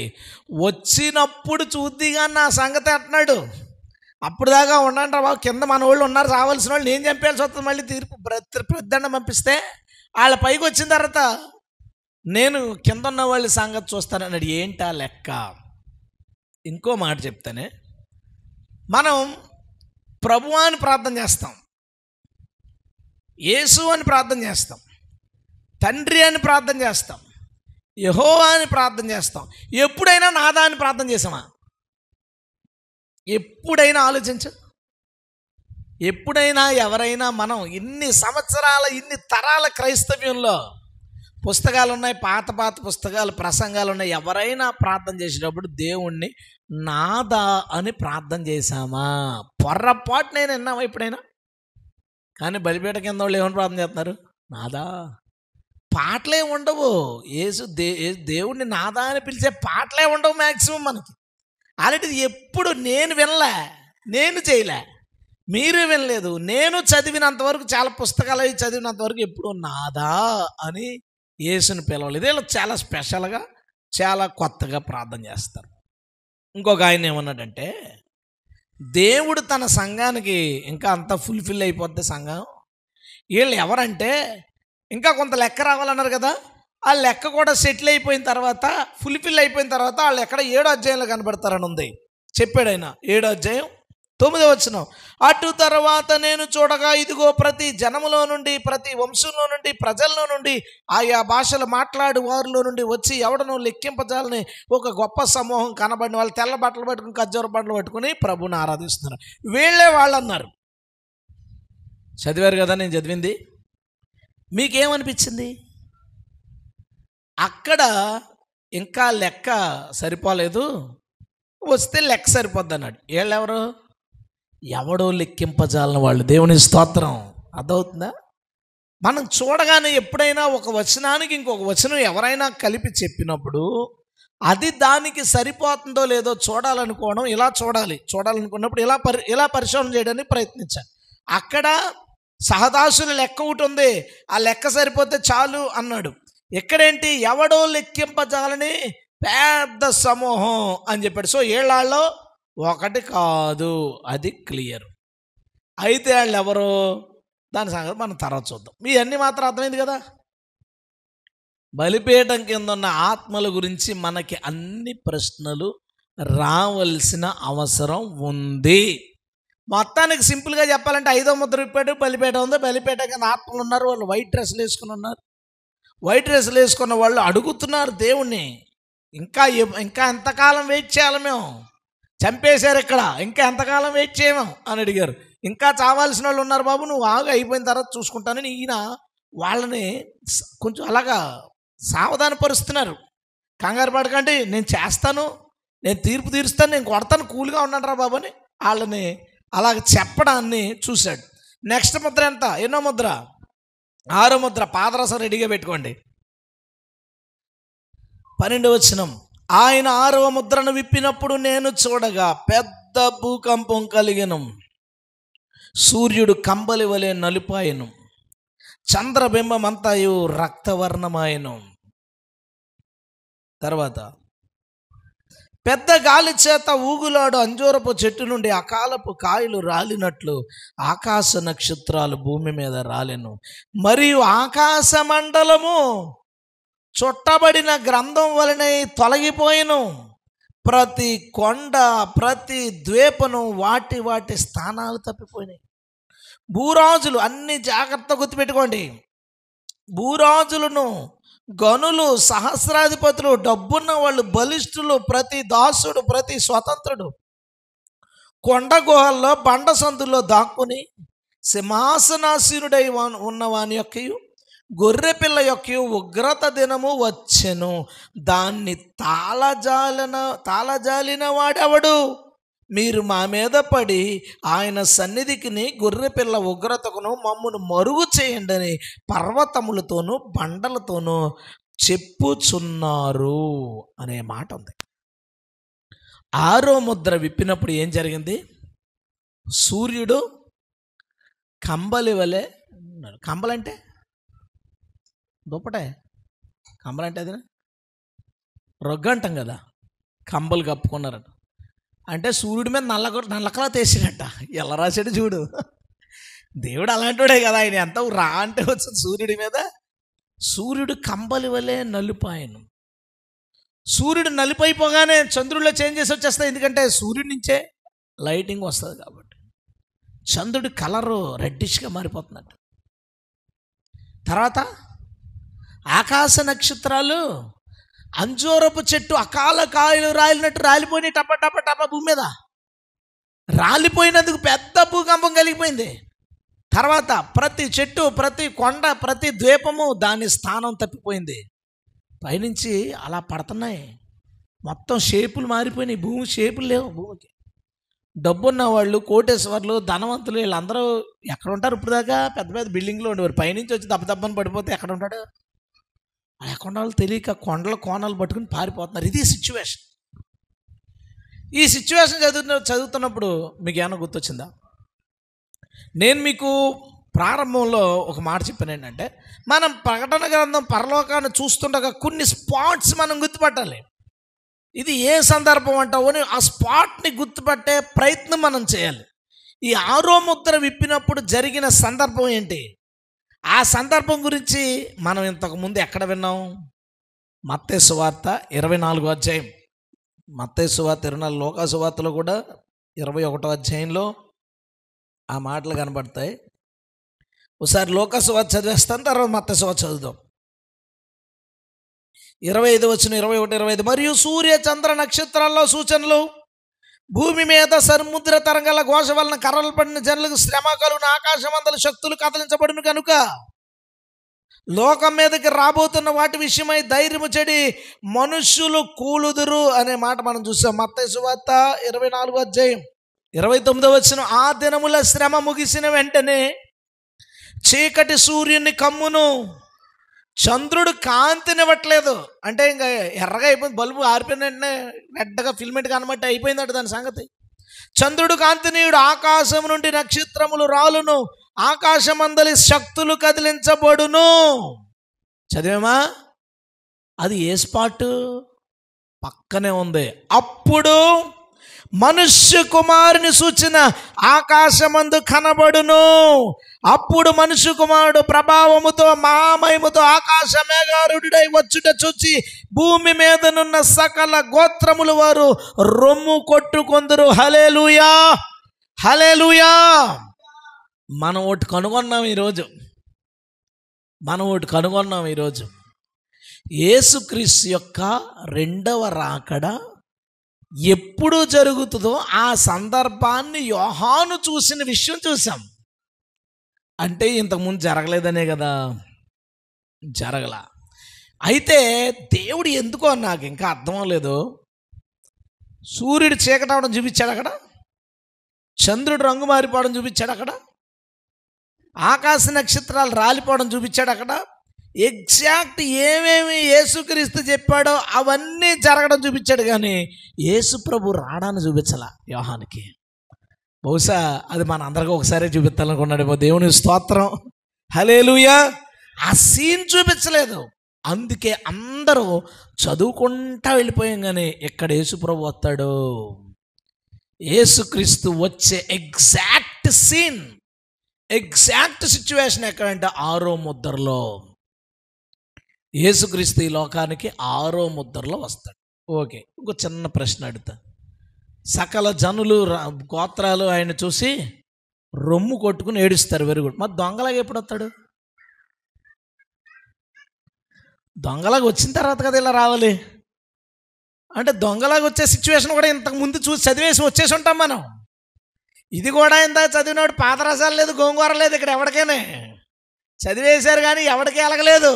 వచ్చినప్పుడు చూద్దిగా నా సంగతి అంటున్నాడు అప్పుడు దాకా ఉండండి బాబు కింద మన వాళ్ళు ఉన్నారు రావాల్సిన వాళ్ళు నేను చంపేయాల్సి వస్తుంది మళ్ళీ తీర్పు ప్రదండం పంపిస్తే వాళ్ళ పైకి వచ్చిన తర్వాత నేను కింద ఉన్న వాళ్ళ సంగతి చూస్తానన్నాడు ఏంటా లెక్క ఇంకో మాట చెప్తానే మనం ప్రభు అని ప్రార్థన చేస్తాం యేసు అని ప్రార్థన చేస్తాం తండ్రి అని ప్రార్థన చేస్తాం యహోవా అని ప్రార్థన చేస్తాం ఎప్పుడైనా నాదా అని ప్రార్థన చేసామా ఎప్పుడైనా ఆలోచించు ఎప్పుడైనా ఎవరైనా మనం ఇన్ని సంవత్సరాల ఇన్ని తరాల క్రైస్తవ్యంలో పుస్తకాలు ఉన్నాయి పాత పాత పుస్తకాలు ప్రసంగాలు ఉన్నాయి ఎవరైనా ప్రార్థన చేసేటప్పుడు దేవుణ్ణి నాదా అని ప్రార్థన చేశామా పొర్రపాటు నేను విన్నామా ఎప్పుడైనా కానీ బలిపేట కింద వాళ్ళు ఏమని ప్రార్థన చేస్తున్నారు నాదా పాటలే ఉండవు ఏసు దే దేవుడిని నాదా అని పిలిచే పాటలే ఉండవు మ్యాక్సిమం మనకి అలాంటిది ఎప్పుడు నేను వినలే నేను చేయలే మీరు వినలేదు నేను చదివినంతవరకు చాలా పుస్తకాలు అవి చదివినంతవరకు ఎప్పుడు నాదా అని యేసుని పిలవలేదు వీళ్ళు చాలా స్పెషల్గా చాలా కొత్తగా ప్రార్థన చేస్తారు ఇంకొక ఆయన ఏమన్నాడంటే దేవుడు తన సంఘానికి ఇంకా అంత ఫుల్ఫిల్ అయిపోద్ది సంఘం వీళ్ళు ఎవరంటే ఇంకా కొంత లెక్క రావాలన్నారు కదా ఆ లెక్క కూడా సెటిల్ అయిపోయిన తర్వాత ఫుల్ఫిల్ అయిపోయిన తర్వాత వాళ్ళు ఎక్కడ ఏడో అధ్యాయంలో కనబడతారని ఉంది చెప్పాడు ఆయన ఏడో అధ్యాయం తొమ్మిదవ వచనం అటు తర్వాత నేను చూడగా ఇదిగో ప్రతి జనములో నుండి ప్రతి వంశంలో నుండి ప్రజల్లో నుండి ఆయా భాషలు మాట్లాడు వారిలో నుండి వచ్చి ఎవడనో లెక్కింపజాలని ఒక గొప్ప సమూహం కనబడిన వాళ్ళు తెల్ల బట్టలు పట్టుకుని ఖర్జూర బట్టలు పట్టుకుని ప్రభుని ఆరాధిస్తున్నారు వీళ్ళే వాళ్ళు అన్నారు చదివారు కదా నేను చదివింది మీకేమనిపించింది అక్కడ ఇంకా లెక్క సరిపోలేదు వస్తే లెక్క సరిపోద్ది అన్నాడు వీళ్ళెవరు ఎవడో లెక్కింపజాలని వాళ్ళు దేవుని స్తోత్రం అర్థవుతుందా మనం చూడగానే ఎప్పుడైనా ఒక వచనానికి ఇంకొక వచనం ఎవరైనా కలిపి చెప్పినప్పుడు అది దానికి సరిపోతుందో లేదో చూడాలనుకోవడం ఇలా చూడాలి చూడాలనుకున్నప్పుడు ఇలా పరి ఇలా పరిశోధన చేయడానికి ప్రయత్నించాలి అక్కడ సహదాసుని లెక్క ఒకటి ఉంది ఆ లెక్క సరిపోతే చాలు అన్నాడు ఎక్కడేంటి ఎవడో లెక్కింపజాలని పెద్ద సమూహం అని చెప్పాడు సో ఏళ్ళాళ్ళలో ఒకటి కాదు అది క్లియర్ అయితే వాళ్ళు ఎవరు దాని సంగతి మనం తర్వాత చూద్దాం మీ అన్ని మాత్రం అర్థమైంది కదా బలిపీఠం కింద ఉన్న ఆత్మల గురించి మనకి అన్ని ప్రశ్నలు రావలసిన అవసరం ఉంది మొత్తానికి సింపుల్గా చెప్పాలంటే ఐదో ముద్ర విప్పాడు బలిపేట ఉంది బలిపేట కింద ఆత్మలు ఉన్నారు వాళ్ళు వైట్ డ్రెస్సులు వేసుకుని ఉన్నారు వైట్ డ్రెస్సులు వేసుకున్న వాళ్ళు అడుగుతున్నారు దేవుణ్ణి ఇంకా ఇంకా ఎంతకాలం వెయిట్ చేయాలి మేము చంపేశారు ఇక్కడ ఇంకా ఎంతకాలం వెయిట్ చేయమో అని అడిగారు ఇంకా చావాల్సిన వాళ్ళు ఉన్నారు బాబు నువ్వు ఆగు అయిపోయిన తర్వాత చూసుకుంటానని ఈయన వాళ్ళని కొంచెం అలాగా సావధానపరుస్తున్నారు కంగారు పడకండి నేను చేస్తాను నేను తీర్పు తీరుస్తాను నేను కొడతాను కూల్గా ఉన్నాడరా బాబు అని వాళ్ళని అలాగ చెప్పడాన్ని చూశాడు నెక్స్ట్ ముద్ర ఎంత ఎన్నో ముద్ర ఆరో ముద్ర పాదరసం రెడీగా పెట్టుకోండి పన్నెండు వచ్చినం ఆయన ఆరవ ముద్రను విప్పినప్పుడు నేను చూడగా పెద్ద భూకంపం కలిగినం సూర్యుడు కంబలి వలె నలుపాయను చంద్రబింబమంతాయు రక్తవర్ణమాయను తర్వాత పెద్ద గాలి చేత ఊగులాడు అంజూరపు చెట్టు నుండి అకాలపు కాయలు రాలినట్లు ఆకాశ నక్షత్రాలు భూమి మీద రాలెను మరియు ఆకాశ మండలము చుట్టబడిన గ్రంథం వలనే తొలగిపోయిను ప్రతి కొండ ప్రతి ద్వీపను వాటి వాటి స్థానాలు తప్పిపోయినాయి భూరాజులు అన్ని జాగ్రత్త గుర్తుపెట్టుకోండి భూరాజులను గనులు సహస్రాధిపతులు డబ్బున్న వాళ్ళు బలిష్ఠులు ప్రతి దాసుడు ప్రతి స్వతంత్రుడు కొండ గుహల్లో బండ సందుల్లో దాక్కుని సింహాసనాశీనుడై ఉన్నవాని యొక్కయు గొర్రెపిల్ల యొక్క ఉగ్రత దినము వచ్చెను దాన్ని తాళజాలిన తాళజాలిన వాడెవడు మీరు మా మీద పడి ఆయన సన్నిధికిని గొర్రెపిల్ల ఉగ్రతకును మమ్మను మరుగు చేయండి అని పర్వతములతోనూ బండలతోనూ చెప్పుచున్నారు అనే మాట ఉంది ఆరో ముద్ర విప్పినప్పుడు ఏం జరిగింది సూర్యుడు కంబలి వలె కంబలంటే దుప్పటే కంబలు అంటే అదే రొగ్గ అంటాం కదా కంబలు కప్పుకున్నారట అంటే సూర్యుడి మీద నల్ల నల్లకలా తీసాడట ఎలా రాశాడు చూడు దేవుడు అలాంటివాడే కదా ఆయన ఎంత రా అంటే వచ్చింది సూర్యుడి మీద సూర్యుడు కంబలి వలె నలుపాయను సూర్యుడు నలిపైపోగానే చంద్రుడిలో చేంజెస్ వచ్చేస్తాయి ఎందుకంటే సూర్యుడి నుంచే లైటింగ్ వస్తుంది కాబట్టి చంద్రుడి కలరు రెడ్డిష్గా మారిపోతున్నట్టు తర్వాత ఆకాశ నక్షత్రాలు అంజోరపు చెట్టు అకాల కాయలు రాలినట్టు రాలిపోయినాయి టప టప టప భూమి మీద రాలిపోయినందుకు పెద్ద భూకంపం కలిగిపోయింది తర్వాత ప్రతి చెట్టు ప్రతి కొండ ప్రతి ద్వీపము దాని స్థానం తప్పిపోయింది పైనుంచి అలా పడుతున్నాయి మొత్తం షేపులు మారిపోయినాయి భూమి షేపులు లేవు భూమికి డబ్బున్న వాళ్ళు కోటేశ్వర్లు ధనవంతులు వీళ్ళందరూ ఎక్కడ ఉంటారు ఇప్పుడు దాకా పెద్ద పెద్ద బిల్డింగ్లో ఉండేవారు పైనుంచి వచ్చి దబ్బ దబ్బను పడిపోతే ఎక్కడ ఉంటాడు ఆ కొండలు తెలియక కొండల కోణాలు పట్టుకుని పారిపోతున్నారు ఇది సిచ్యువేషన్ ఈ సిచ్యువేషన్ చదువుతున్న చదువుతున్నప్పుడు మీకు ఏమైనా గుర్తొచ్చిందా నేను మీకు ప్రారంభంలో ఒక మాట చెప్పాను ఏంటంటే మనం ప్రకటన గ్రంథం పరలోకాన్ని చూస్తుండగా కొన్ని స్పాట్స్ మనం గుర్తుపట్టాలి ఇది ఏ సందర్భం అంటావు అని ఆ స్పాట్ని గుర్తుపట్టే ప్రయత్నం మనం చేయాలి ఈ ఆరో ముద్ర విప్పినప్పుడు జరిగిన సందర్భం ఏంటి ఆ సందర్భం గురించి మనం ఇంతకుముందు ఎక్కడ విన్నాం మత్తే సువార్త ఇరవై నాలుగో అధ్యాయం మత్తే సువార్త ఇరవై నాలుగు లోకా సువార్తలో కూడా ఇరవై ఒకటో అధ్యాయంలో ఆ మాటలు కనబడతాయి ఒకసారి లోకా సువార్త చదివేస్తాను తర్వాత మత్తే సువార్త చదువుదాం ఇరవై ఐదు వచ్చిన ఇరవై ఒకటి ఇరవై ఐదు మరియు సూర్య చంద్ర నక్షత్రాల్లో సూచనలు భూమి మీద సముద్ర తరంగాల ఘోష వలన కర్రలు పడిన జనులకు శ్రమ కలుగున ఆకాశమందల శక్తులు కదలించబడిన కనుక లోకం మీదకి రాబోతున్న వాటి విషయమై ధైర్యము చెడి మనుష్యులు కూలుదురు అనే మాట మనం చూసాం మత్త సువార్త ఇరవై నాలుగు అధ్యాయం ఇరవై తొమ్మిదో వచ్చిన ఆ దినముల శ్రమ ముగిసిన వెంటనే చీకటి సూర్యుని కమ్మును చంద్రుడు కాంతినివ్వట్లేదు అంటే ఇంకా ఎర్రగా అయిపోయింది బల్బు ఆరిపోయిన వెంటనే నెడ్డగా ఫిల్మెంట్ కనబట్టి అయిపోయిందట దాని సంగతి చంద్రుడు కాంతినీయుడు ఆకాశం నుండి నక్షత్రములు రాలును ఆకాశమందలి శక్తులు కదిలించబడును చదివేమా అది ఏ స్పాటు పక్కనే ఉంది అప్పుడు మనుష్య కుమారుని సూచన ఆకాశమందు కనబడును అప్పుడు మనుష్య కుమారుడు ప్రభావముతో మహామయముతో ఆకాశ మేఘారుడై వచ్చుట చూచి భూమి మీదనున్న సకల గోత్రములు వారు రొమ్ము కొట్టుకొందరు హలేలుయా హలేలుయా మనం ఒకటి కనుగొన్నాం ఈరోజు మనం ఒకటి కనుగొన్నాం ఈరోజు ఏసుక్రీస్ యొక్క రెండవ రాకడ ఎప్పుడు జరుగుతుందో ఆ సందర్భాన్ని యోహాను చూసిన విషయం చూసాం అంటే ఇంతకుముందు జరగలేదనే కదా జరగల అయితే దేవుడు ఎందుకో నాకు ఇంకా అర్థం లేదు సూర్యుడు చీకటవడం చూపించాడు అక్కడ చంద్రుడు రంగు మారిపోవడం చూపించాడు అక్కడ ఆకాశ నక్షత్రాలు రాలిపోవడం చూపించాడు అక్కడ ఎగ్జాక్ట్ ఏమేమి యేసుక్రీస్తు చెప్పాడో అవన్నీ జరగడం చూపించాడు కానీ యేసు ప్రభు రాడాన్ని చూపించాల వ్యూహానికి బహుశా అది మన అందరికీ ఒకసారి చూపించాలనుకున్నాడు దేవుని స్తోత్రం హలేలుయా ఆ సీన్ చూపించలేదు అందుకే అందరూ చదువుకుంటా వెళ్ళిపోయాం కానీ ఎక్కడ యేసుప్రభు వస్తాడు యేసుక్రీస్తు వచ్చే ఎగ్జాక్ట్ సీన్ ఎగ్జాక్ట్ సిచ్యువేషన్ ఎక్కడంటే ఆరో ముద్రలో యేసుక్రీస్తు ఈ లోకానికి ఆరో ముద్రలో వస్తాడు ఓకే ఇంకో చిన్న ప్రశ్న అడుగుతా సకల జనులు గోత్రాలు ఆయన చూసి రొమ్ము కొట్టుకుని ఏడుస్తారు వెరీ గుడ్ మరి దొంగలాగా ఎప్పుడు వస్తాడు దొంగలాగా వచ్చిన తర్వాత కదా ఇలా రావాలి అంటే దొంగలాగా వచ్చే సిచ్యువేషన్ కూడా ఇంతకు ముందు చూసి చదివేసి వచ్చేసి ఉంటాం మనం ఇది కూడా ఇంత చదివినాడు పాదరసాలు లేదు గోంగూర లేదు ఇక్కడ ఎవరికైనా చదివేశారు కానీ ఎవరికి ఎలగలేదు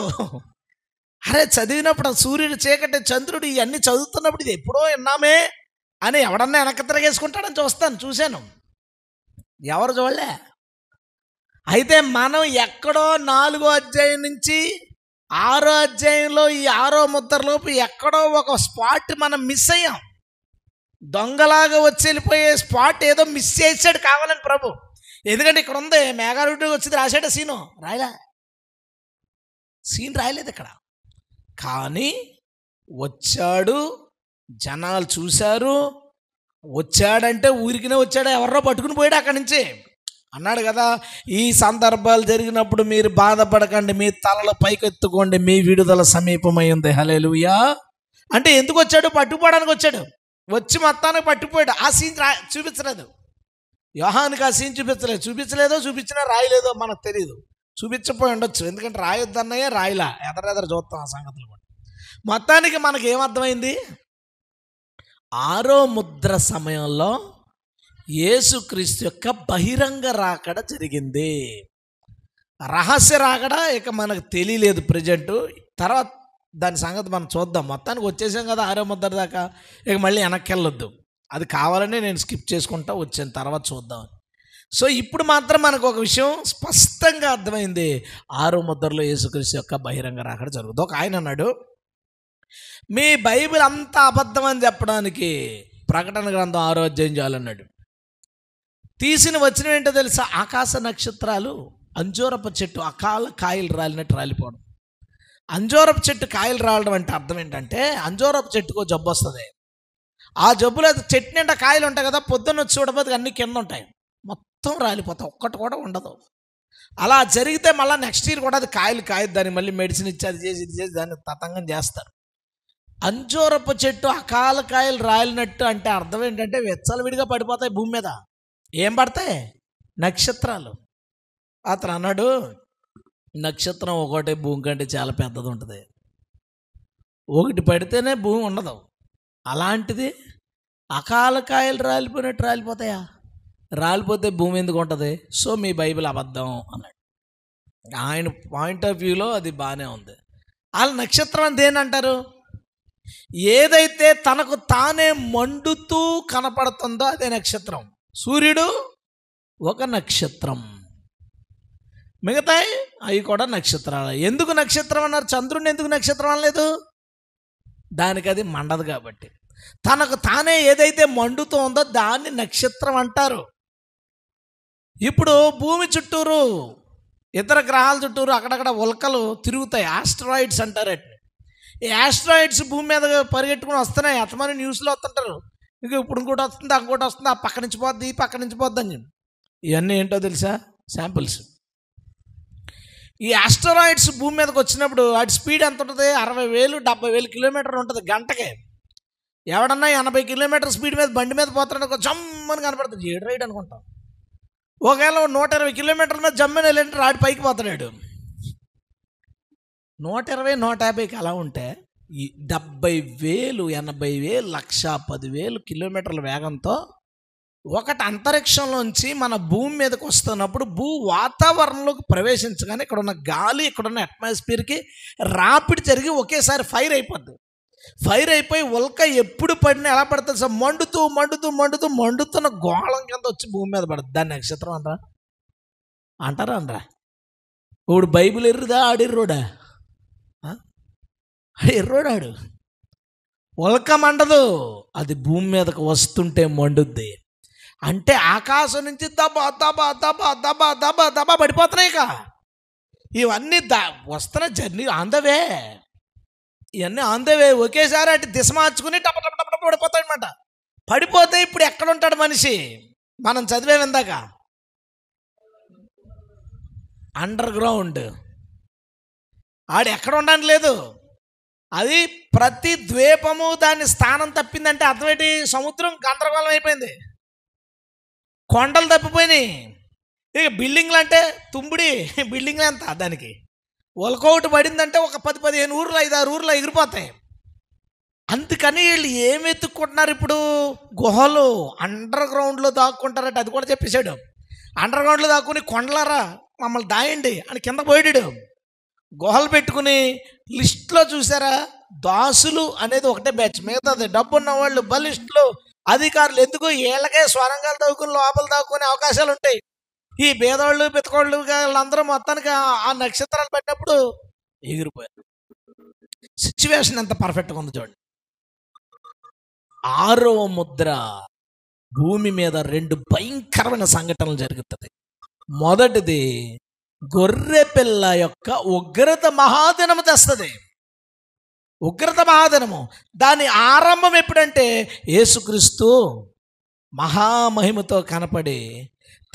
అరే చదివినప్పుడు ఆ సూర్యుడు చీకటి చంద్రుడు ఇవన్నీ చదువుతున్నప్పుడు ఇది ఎప్పుడో విన్నామే అని ఎవడన్నా వెనక్కి తిరగేసుకుంటాడని చూస్తాను చూశాను ఎవరు చూడలే అయితే మనం ఎక్కడో నాలుగో అధ్యాయం నుంచి ఆరో అధ్యాయంలో ఈ ఆరో ముద్రలోపు ఎక్కడో ఒక స్పాట్ మనం మిస్ అయ్యాం దొంగలాగా వచ్చి వెళ్ళిపోయే స్పాట్ ఏదో మిస్ చేసాడు కావాలని ప్రభు ఎందుకంటే ఇక్కడ ఉంది మేఘారుడి వచ్చింది రాశాడు సీను రాయలే సీన్ రాయలేదు ఇక్కడ కానీ వచ్చాడు జనాలు చూశారు వచ్చాడంటే ఊరికినే వచ్చాడు ఎవరో పట్టుకుని పోయాడు అక్కడి నుంచి అన్నాడు కదా ఈ సందర్భాలు జరిగినప్పుడు మీరు బాధపడకండి మీ తలలు పైకెత్తుకోండి మీ విడుదల సమీపమైంది హలేలుయా అంటే ఎందుకు వచ్చాడు పట్టుకుపోవడానికి వచ్చాడు వచ్చి మొత్తానికి పట్టుకుపోయాడు ఆ సీన్ చూపించలేదు యోహానికి ఆ సీన్ చూపించలేదు చూపించలేదో చూపించినా రాయలేదో మనకు తెలియదు చూపించపోయి ఉండొచ్చు ఎందుకంటే రాయొద్దన్నయే రాయిలా ఎదరెదర చూస్తాం ఆ సంగతులు కూడా మొత్తానికి మనకి ఏమర్థమైంది ఆరో ముద్ర సమయంలో యేసుక్రీస్తు యొక్క బహిరంగ రాకడ జరిగింది రహస్య రాకడ ఇక మనకు తెలియలేదు ప్రజెంటు తర్వాత దాని సంగతి మనం చూద్దాం మొత్తానికి వచ్చేసాం కదా ఆరో ముద్ర దాకా ఇక మళ్ళీ వెనక్కి వెళ్ళొద్దు అది కావాలనే నేను స్కిప్ చేసుకుంటా వచ్చాను తర్వాత చూద్దాం సో ఇప్పుడు మాత్రం మనకు ఒక విషయం స్పష్టంగా అర్థమైంది ఆరో ముద్రలో యేసుక్రీస్తు యొక్క బహిరంగ రాకడ జరుగుతుంది ఒక ఆయన అన్నాడు మీ బైబిల్ అంతా అబద్ధం అని చెప్పడానికి ప్రకటన గ్రంథం ఆరో అధ్యాయం చేయాలన్నాడు తీసిన వచ్చిన ఏంటో తెలుసా ఆకాశ నక్షత్రాలు అంజోరప చెట్టు అకాల కాయలు రాలినట్టు రాలిపోవడం అంజోరప చెట్టు కాయలు రావడం అంటే అర్థం ఏంటంటే అంజోరపు చెట్టుకో జబ్బు వస్తుంది ఆ జబ్బులో చెట్టు నిండా కాయలు ఉంటాయి కదా పొద్దున్న చూడబోతు అన్ని కింద ఉంటాయి మొత్తం రాలిపోతాం ఒక్కటి కూడా ఉండదు అలా జరిగితే మళ్ళీ నెక్స్ట్ ఇయర్ కూడా అది కాయలు కాయదు దాన్ని మళ్ళీ మెడిసిన్ ఇచ్చి అది చేసి ఇది చేసి దాన్ని తతంగం చేస్తారు అంజూరపు చెట్టు అకాల కాయలు రాలినట్టు అంటే అర్థం ఏంటంటే వెచ్చలు విడిగా పడిపోతాయి భూమి మీద ఏం పడతాయి నక్షత్రాలు అతను అన్నాడు నక్షత్రం ఒకటి భూమి కంటే చాలా పెద్దది ఉంటుంది ఒకటి పడితేనే భూమి ఉండదు అలాంటిది అకాల కాయలు రాలిపోయినట్టు రాలిపోతాయా రాలిపోతే భూమి ఎందుకు ఉంటుంది సో మీ బైబిల్ అబద్ధం అన్నాడు ఆయన పాయింట్ ఆఫ్ వ్యూలో అది బాగానే ఉంది వాళ్ళ నక్షత్రం అంటే ఏంటంటారు ఏదైతే తనకు తానే మండుతూ కనపడుతుందో అదే నక్షత్రం సూర్యుడు ఒక నక్షత్రం మిగతాయి అవి కూడా నక్షత్రాలు ఎందుకు నక్షత్రం అన్నారు చంద్రుడిని ఎందుకు నక్షత్రం అనలేదు దానికి అది మండదు కాబట్టి తనకు తానే ఏదైతే మండుతూ ఉందో దాన్ని నక్షత్రం అంటారు ఇప్పుడు భూమి చుట్టూరు ఇతర గ్రహాల చుట్టూరు అక్కడక్కడ ఉల్కలు తిరుగుతాయి ఆస్ట్రాయిడ్స్ అంటారు ఈ ఆస్ట్రాయిడ్స్ భూమి మీద పరిగెట్టుకుని వస్తున్నాయి అతమని న్యూస్లో వస్తుంటారు ఇక ఇప్పుడు ఇంకోటి వస్తుంది ఇంకోటి వస్తుంది ఆ పక్క నుంచి పోద్ది ఈ పక్క నుంచి పోద్ది అని ఇవన్నీ ఏంటో తెలుసా శాంపిల్స్ ఈ ఆస్టరాయిడ్స్ భూమి మీదకి వచ్చినప్పుడు వాటి స్పీడ్ ఎంత ఉంటుంది అరవై వేలు డెబ్బై వేలు కిలోమీటర్ ఉంటుంది గంటకే ఎవడన్నా ఎనభై కిలోమీటర్ స్పీడ్ మీద బండి మీద పోతున్నాడు జమ్మని కనపడుతుంది ఏడు రైడ్ అనుకుంటాం ఒకవేళ నూట ఇరవై కిలోమీటర్ల మీద జమ్మిన వెళ్ళంటే రాడి పైకి పోతున్నాడు నూట ఇరవై నూట యాభైకి అలా ఉంటే డెబ్బై వేలు ఎనభై వేలు లక్ష పదివేలు కిలోమీటర్ల వేగంతో ఒకటి అంతరిక్షంలోంచి మన భూమి మీదకి వస్తున్నప్పుడు భూ వాతావరణంలోకి ప్రవేశించగానే ఇక్కడ ఉన్న గాలి ఇక్కడ ఉన్న అట్మాస్ఫియర్కి రాపిడి జరిగి ఒకేసారి ఫైర్ అయిపోద్ది ఫైర్ అయిపోయి ఉల్క ఎప్పుడు పడినా ఎలా పడుతుంది సార్ మండుతూ మండుతూ మండుతూ మండుతున్న గోళం కింద వచ్చి భూమి మీద పడుతుంది దాన్ని నక్షత్రం అంటారా అంటారా అనరా ఇప్పుడు బైబిల్ ఎర్రుదా ఆడిర్రోడా ఎర్రోడాడు ఉల్క మండదు అది భూమి మీదకు వస్తుంటే మండుద్ది అంటే ఆకాశం నుంచి దబా దబా దబా దబా దబా దబా పడిపోతున్నాయి ఇక ఇవన్నీ దా వస్తున్న జర్నీ అందవే ఇవన్నీ ఆందవే ఒకేసారి అటు దిశ మార్చుకుని టప టప టప టప పడిపోతాయి అనమాట పడిపోతే ఇప్పుడు ఎక్కడ ఉంటాడు మనిషి మనం చదివే ఇందాక అండర్ గ్రౌండ్ ఆడు ఎక్కడ ఉండడం లేదు అది ప్రతి ద్వీపము దాని స్థానం తప్పిందంటే అర్థమేంటి సముద్రం గందరగోళం అయిపోయింది కొండలు తప్పిపోయినాయి ఇక బిల్డింగ్లు అంటే తుమ్ముడి బిల్డింగ్లు ఎంత దానికి ఒలకోటి పడిందంటే ఒక పది పదిహేను ఊర్లు ఐదారు ఊర్లు ఎగిరిపోతాయి అందుకని వీళ్ళు ఏమి ఎత్తుక్కుంటున్నారు ఇప్పుడు గుహలు అండర్ గ్రౌండ్లో దాక్కుంటారంటే అది కూడా చెప్పేశాడు అండర్ గ్రౌండ్లో దాక్కుని కొండలారా మమ్మల్ని దాయండి అని కింద పోయాడు గుహలు పెట్టుకుని లిస్ట్లో చూసారా దాసులు అనేది ఒకటే బ్యాచ్ మిగతాది డబ్బు ఉన్నవాళ్ళు బలిస్టులు అధికారులు ఎందుకు ఏళ్ళకే స్వరంగాలు దాక్కుని లోపల దాక్కునే అవకాశాలు ఉంటాయి ఈ భేదవాళ్ళు పితకోళ్ళు వాళ్ళందరూ మొత్తానికి ఆ నక్షత్రాలు పెట్టినప్పుడు ఎగిరిపోయారు సిచ్యువేషన్ ఎంత పర్ఫెక్ట్గా ఉంది చూడండి ఆరవ ముద్ర భూమి మీద రెండు భయంకరమైన సంఘటనలు జరుగుతుంది మొదటిది గొర్రె పిల్ల యొక్క ఉగ్రత మహాదినము తెస్తుంది ఉగ్రత మహాదినము దాని ఆరంభం ఎప్పుడంటే యేసుక్రీస్తు మహామహిమతో కనపడి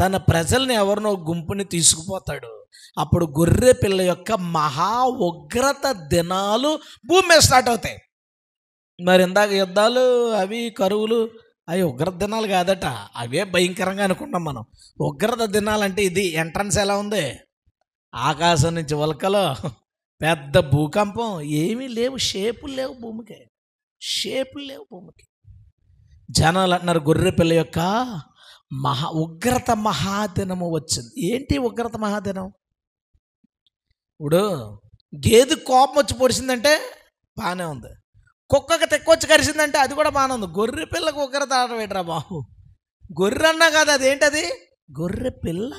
తన ప్రజల్ని ఎవరినో గుంపుని తీసుకుపోతాడు అప్పుడు గొర్రె పిల్ల యొక్క మహా ఉగ్రత దినాలు భూమి మీద స్టార్ట్ అవుతాయి మరి ఇందాక యుద్ధాలు అవి కరువులు అవి ఉగ్రత దినాలు కాదట అవే భయంకరంగా అనుకుంటాం మనం ఉగ్రత దినాలంటే ఇది ఎంట్రన్స్ ఎలా ఉంది ఆకాశం నుంచి ఉలకలో పెద్ద భూకంపం ఏమీ లేవు షేపులు లేవు భూమికి షేపులు లేవు భూమికి జనాలు అన్నారు గొర్రెపిల్ల యొక్క మహా ఉగ్రత మహాదినము వచ్చింది ఏంటి ఉగ్రత మహాదినం ఇప్పుడు గేదె కోపం వచ్చి పొడిచిందంటే బాగానే ఉంది కుక్కకి తెక్కొచ్చి కరిసిందంటే అది కూడా బాగానే ఉంది గొర్రె పిల్లకు ఉగ్రత ఆడవేటరా బాబు గొర్రె అన్నా కాదు అది అదేంటది గొర్రె పిల్ల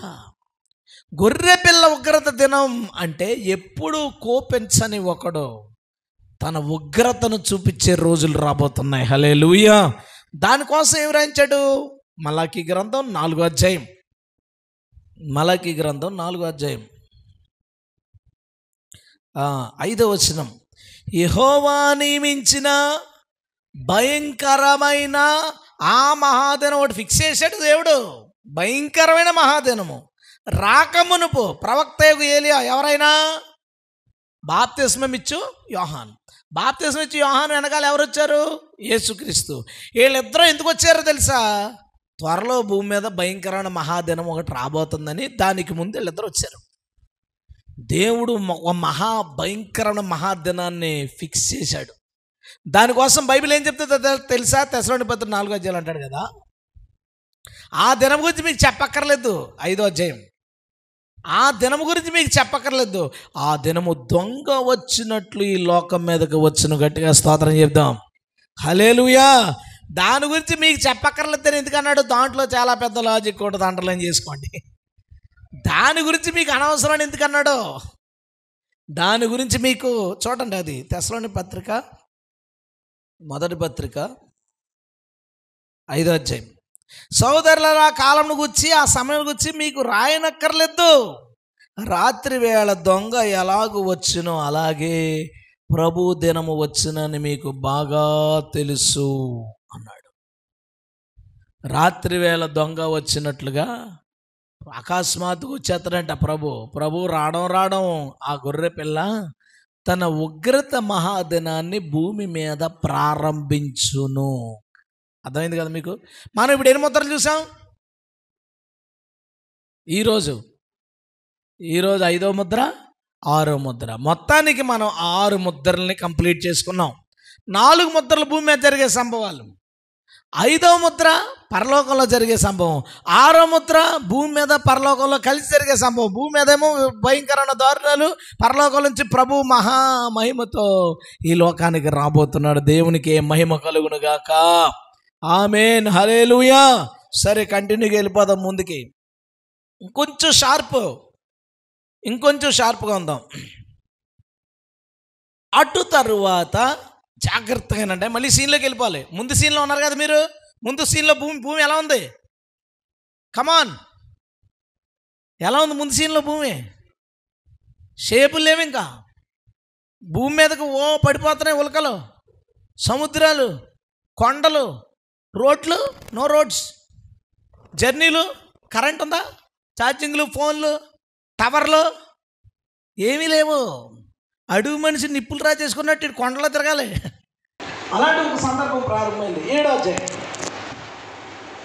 గొర్రె పిల్ల ఉగ్రత దినం అంటే ఎప్పుడు కోపించని ఒకడు తన ఉగ్రతను చూపించే రోజులు రాబోతున్నాయి హలే లూయా దానికోసం ఏం రాయించాడు మలాకి గ్రంథం నాలుగో అధ్యాయం మలాకి గ్రంథం నాలుగో అధ్యాయం ఐదో వచనం యహోవా నియమించిన భయంకరమైన ఆ మహాదినం ఒకటి ఫిక్స్ చేశాడు దేవుడు భయంకరమైన మహాదినము రాకమునుపు ప్రవక్త ఏలియా ఎవరైనా బాప్తిస్మమిచ్చు యోహాన్ బాప్తిజం ఇచ్చి యోహాను వెనకాల ఎవరు వచ్చారు యేసుక్రీస్తు వీళ్ళిద్దరూ ఎందుకు వచ్చారో తెలుసా త్వరలో భూమి మీద భయంకరమైన మహాదినం ఒకటి రాబోతుందని దానికి ముందు వీళ్ళిద్దరు వచ్చారు దేవుడు మహా భయంకరమైన మహాదినాన్ని ఫిక్స్ చేశాడు దానికోసం బైబిల్ ఏం చెప్తుందో తెలుసా తెసరండి పత్ర నాలుగో అధ్యాయులు అంటాడు కదా ఆ దినం గురించి మీకు చెప్పక్కర్లేదు ఐదో అధ్యాయం ఆ దినము గురించి మీకు చెప్పక్కర్లేదు ఆ దినము దొంగ వచ్చినట్లు ఈ లోకం మీదకి వచ్చిన గట్టిగా స్తోత్రం చెప్దాం హలేలుయా దాని గురించి మీకు చెప్పక్కర్లేదు ఎందుకన్నాడు దాంట్లో చాలా పెద్ద లాజిక్ ఉంటుంది అండర్లైన్ చేసుకోండి దాని గురించి మీకు అనవసరం ఎందుకన్నాడు దాని గురించి మీకు చూడండి అది తెసలోని పత్రిక మొదటి పత్రిక ఐదో అధ్యాయం సోదరుల ఆ కాలంను గుచ్చి ఆ సమయం గుచ్చి మీకు రాయనక్కర్లేదు రాత్రి వేళ దొంగ ఎలాగు వచ్చినో అలాగే ప్రభు దినము వచ్చినని మీకు బాగా తెలుసు అన్నాడు రాత్రి వేళ దొంగ వచ్చినట్లుగా అకస్మాత్తుకు వచ్చేస్తాడంట ప్రభు ప్రభు రావడం రావడం ఆ గొర్రె పిల్ల తన ఉగ్రత మహాదినాన్ని భూమి మీద ప్రారంభించును అర్థమైంది కదా మీకు మనం ఇప్పుడు ఎన్ని ముద్రలు చూసాం ఈరోజు ఈరోజు ఐదో ముద్ర ఆరో ముద్ర మొత్తానికి మనం ఆరు ముద్రల్ని కంప్లీట్ చేసుకున్నాం నాలుగు ముద్రలు భూమి మీద జరిగే సంభవాలు ఐదో ముద్ర పరలోకంలో జరిగే సంభవం ఆరో ముద్ర భూమి మీద పరలోకంలో కలిసి జరిగే సంభవం భూమి మీదేమో భయంకరమైన దారుణాలు పరలోకం నుంచి ప్రభు మహామహిమతో ఈ లోకానికి రాబోతున్నాడు దేవునికి ఏ మహిమ కలుగును గాక ఆమెన్ హలేలుయా సరే కంటిన్యూగా వెళ్ళిపోదాం ముందుకి ఇంకొంచెం షార్ప్ ఇంకొంచెం షార్ప్గా ఉందాం అటు తరువాత అంటే మళ్ళీ సీన్లోకి వెళ్ళిపోవాలి ముందు సీన్లో ఉన్నారు కదా మీరు ముందు సీన్లో భూమి భూమి ఎలా ఉంది కమాన్ ఎలా ఉంది ముందు సీన్లో భూమి షేపులు లేవు ఇంకా భూమి మీదకు ఓ పడిపోతున్నాయి ఉలకలు సముద్రాలు కొండలు రోడ్లు నో రోడ్స్ జర్నీలు కరెంట్ ఉందా ఛార్జింగ్లు ఫోన్లు టవర్లు ఏమీ లేవు అడుగు మనిషి నిప్పులు రా చేసుకున్నట్టు కొండలో తిరగాలి అలాంటి ఒక సందర్భం ప్రారంభమైంది ఏడో